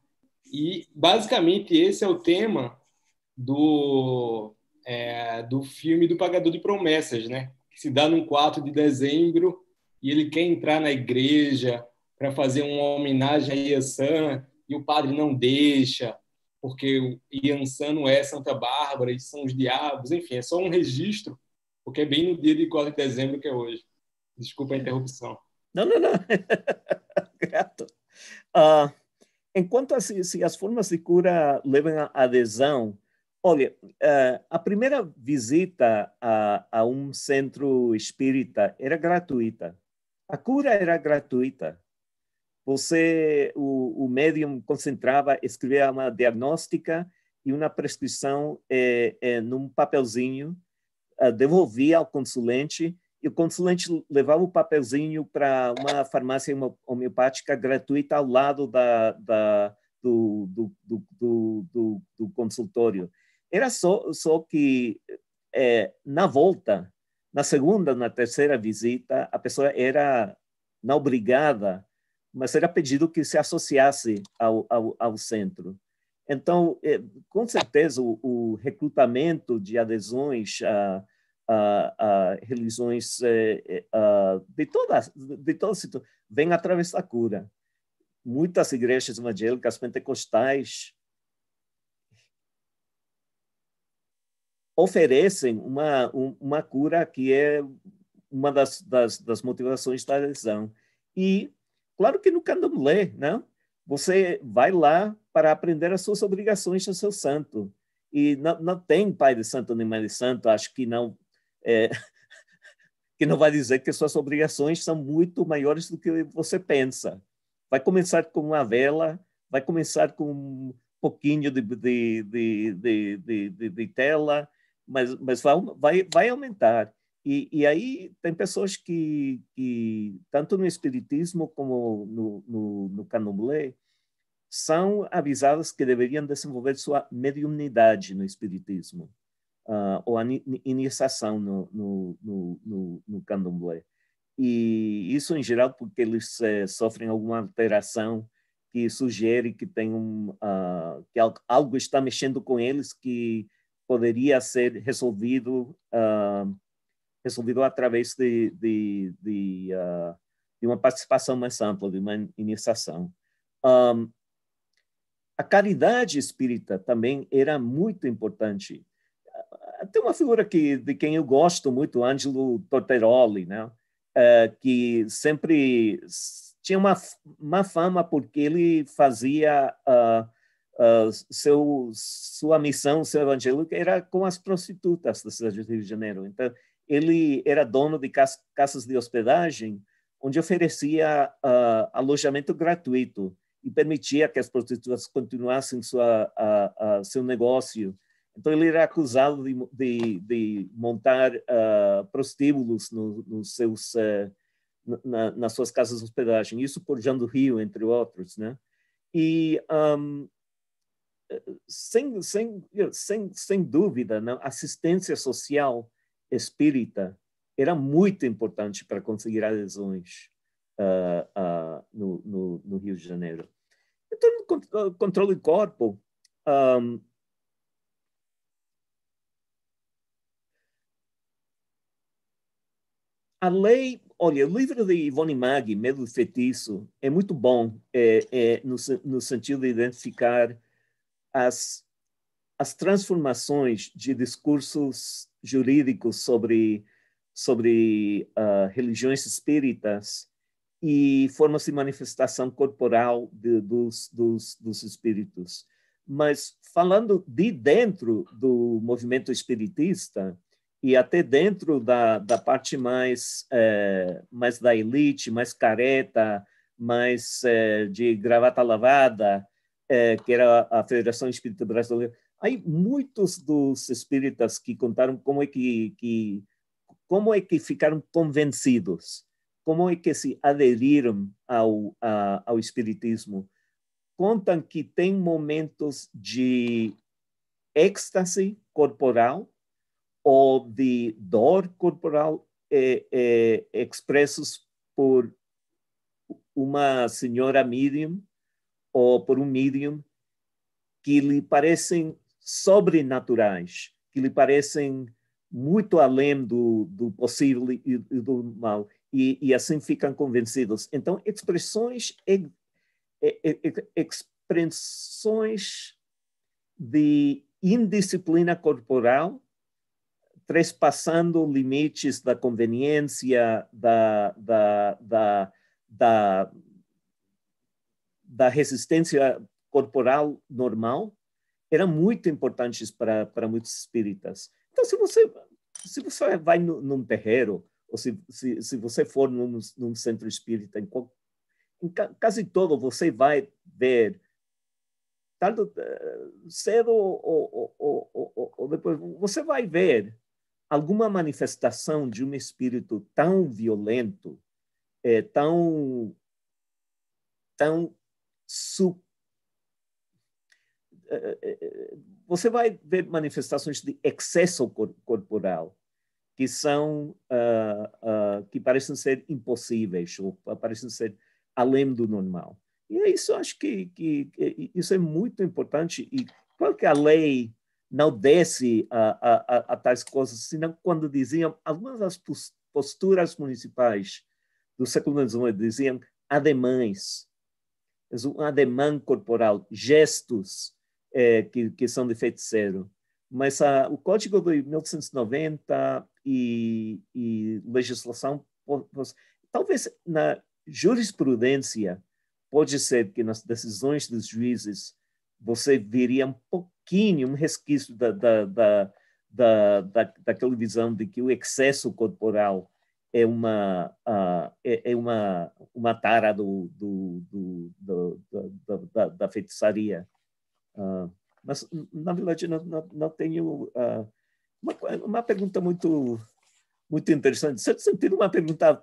E, basicamente, esse é o tema do, é, do filme do Pagador de Promessas, né? que se dá no 4 de dezembro, e ele quer entrar na igreja para fazer uma homenagem a Yansan, e o padre não deixa, porque Yansan não é Santa Bárbara, e são os diabos, enfim, é só um registro porque é bem no dia de 4 de dezembro que é hoje. Desculpa a interrupção. Não, não, não. (laughs) Grato. Uh, enquanto as, se as formas de cura levam à adesão, olha, uh, a primeira visita a, a um centro espírita era gratuita. A cura era gratuita. Você, o, o médium concentrava, escrevia uma diagnóstica e uma prescrição é, é, num papelzinho eh, devolvia ao consulente e o consulente levava o papelzinho para uma farmácia homeopática gratuita ao lado da, da do, do, do, do, do, consultório. Era só, só que é, na volta, na segunda, na terceira visita, a pessoa era não obrigada, mas era pedido que se associasse ao, ao, ao centro. Então, é, com certeza, o, o, recrutamento de adesões ah, a, religiões é, é, de todas, de todas, vem através da cura. Muitas igrejas evangélicas pentecostais oferecem uma, uma cura que é uma das, das, das motivações da adesão. E, claro que no candomblé, não? Né, você vai lá para aprender as suas obrigações ao seu santo. E não, não tem pai de santo nem mãe de santo, acho que não é, (laughs) que não vai dizer que suas obrigações são muito maiores do que você pensa. Vai começar com uma vela, vai começar com um pouquinho de, de, de, de, de tela, mas, mas vai, vai, vai aumentar. E, e, aí tem pessoas que, que, tanto no espiritismo como no, no, no candomblé, são avisadas que deveriam desenvolver sua mediunidade no espiritismo uh, ou a iniciação no, no, no, no, no candomblé. E isso em geral porque eles uh, sofrem alguma alteração que sugere que tem um uh, que algo, está mexendo com eles que poderia ser resolvido uh, resolvido através de de, de, uh, de, uma participação mais ampla de uma iniciação um, a caridade espírita também era muito importante tem uma figura que, de quem eu gosto muito, Ângelo Torteroli, né? Uh, que sempre tinha uma má fama porque ele fazia uh, uh, seu, sua missão, seu evangelho, que era com as prostitutas da cidade do Rio de Janeiro. Então, ele era dono de cas casas de hospedagem, onde oferecia ah, alojamento gratuito e permitia que as prostitutas continuassem sua, seu negócio então ele era acusado de, de, de montar uh, prostíbulos no, seus, uh, na, nas suas casas de hospedagem, isso por João do Rio, entre outros, né? E um, sem, sem, sem, sem dúvida, né? assistência social espírita era muito importante para conseguir adesões uh, no, no, no, Rio de Janeiro. Então, controle do corpo, um, A lei, olha, o livro de Ivone Maggi, Medo do Feitiço, é muito bom é, é, no, no, sentido de identificar as, as transformações de discursos jurídicos sobre, sobre uh, religiões espíritas e formas de manifestação corporal de, dos, dos, dos espíritos. Mas falando de dentro do movimento espiritista, e até dentro da, da parte mais, é, mais da elite, mais careta, mais é, de gravata lavada, é, que era a Federação Espírita Brasileira. Aí muitos dos espíritas que contaram como é que, que como é que ficaram convencidos, como é que se aderiram ao, a, ao espiritismo, contam que tem momentos de êxtase corporal ou de dor corporal é, é, expressos por uma senhora medium ou por um medium que lhe parecem sobrenaturais, que lhe parecem muito além do, do possível e, e do mal, e, e, assim ficam convencidos. Então, expressões, e, expressões de indisciplina corporal trespassando limites da conveniência, da, da, da, da, da resistência corporal normal, eram muito importantes para, para muitos espíritas. Então, se você, se você vai no, num terreiro, ou se, se, se você for num, num centro espírita, em, qual, em ca, quase todo você vai ver tanto eh, cedo ou, ou, ou, ou, depois, você vai ver alguma manifestação de um espírito tão violento, é, tão tão su... É, é, é, você vai ver manifestações de excesso corporal que são uh, uh, que parecem ser impossíveis ou parecem ser além do normal e é isso acho que, que, que isso é muito importante e qual que é a lei não desce a, a, a tais coisas, senão quando diziam, algumas das posturas municipais do século XIX diziam ademães, um ademã corporal, gestos é, que, que são de feiticeiro. Mas a, ah, o Código de 1990 e, e legislação, talvez na jurisprudência, pode ser que nas decisões dos juízes você viria um pouco pouquinho, um resquício da, da, da, da, daquela visão de que o excesso corporal é uma, ah, é, é, uma, uma tara do, do, do, do da, da, feitiçaria. Ah, mas, na verdade, não, não, não tenho. Ah, uma, uma pergunta muito, muito interessante. Em certo sentido, uma pergunta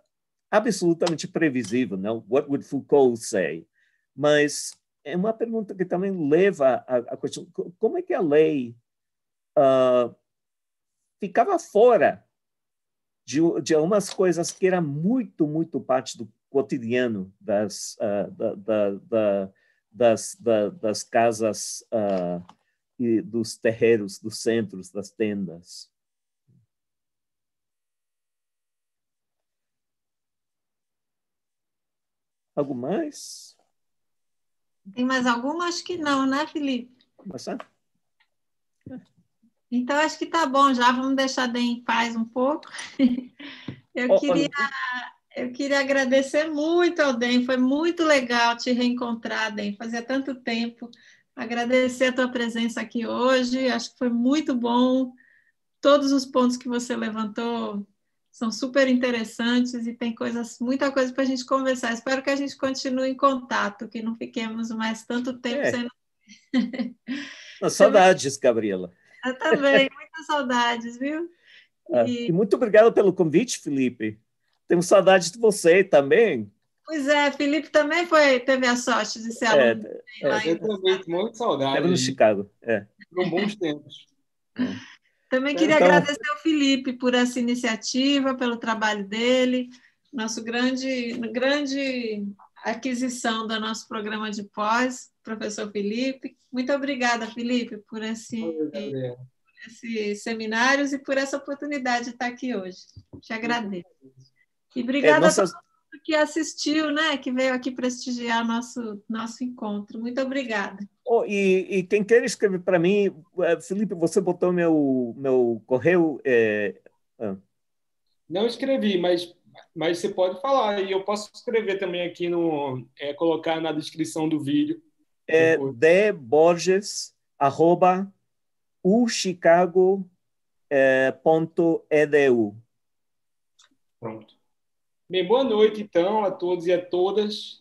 absolutamente previsível, não? What would Foucault say? Mas é uma pergunta que também leva à questão: como é que a lei uh, ficava fora de, de algumas coisas que era muito, muito parte do cotidiano das, uh, da, da, da, das, das casas uh, e dos terreiros, dos centros, das tendas? Algo mais? Tem mais alguma? Acho que não, né, Felipe? Bastante. É. Então, acho que tá bom já, vamos deixar Dan em paz um pouco. (laughs) Eu queria, eu queria agradecer muito ao Den, foi muito legal te reencontrar, Den, fazia tanto tempo. Agradecer a tua presença aqui hoje, acho que foi muito bom. Todos os pontos que você levantou são super interessantes e tem coisas, muita coisa para a gente conversar. Espero que a gente continue em contato, que não fiquemos mais tanto tempo é. sem. Não, (laughs) saudades, Gabriela. Eu também, (laughs) muitas saudades, viu? Ah, e... e... muito obrigado pelo convite, Felipe. Temos saudades de você também. Pois é, Felipe também foi, teve a sorte de ser é, aluno. É, eu também, muito saudade. Estava no Chicago. É. Foram bons tempos. (laughs) Também queria então... agradecer ao Felipe por essa iniciativa, pelo trabalho dele, nosso grande, grande aquisição do nosso programa de pós, professor Felipe. Muito obrigada, Felipe, por esse, por seminários e por essa oportunidade de estar aqui hoje. Te agradeço. E é, obrigada é, a todos que assistiu, né? Que veio aqui prestigiar nosso nosso encontro. Muito obrigada. Oh, e, e quem quer escrever para mim, é, Felipe, você botou meu meu correio? É... Ah. Não escrevi, mas mas você pode falar e eu posso escrever também aqui no é, colocar na descrição do vídeo. É dborges arroba é, Pronto. Bem, boa noite, então, a todos e a todas.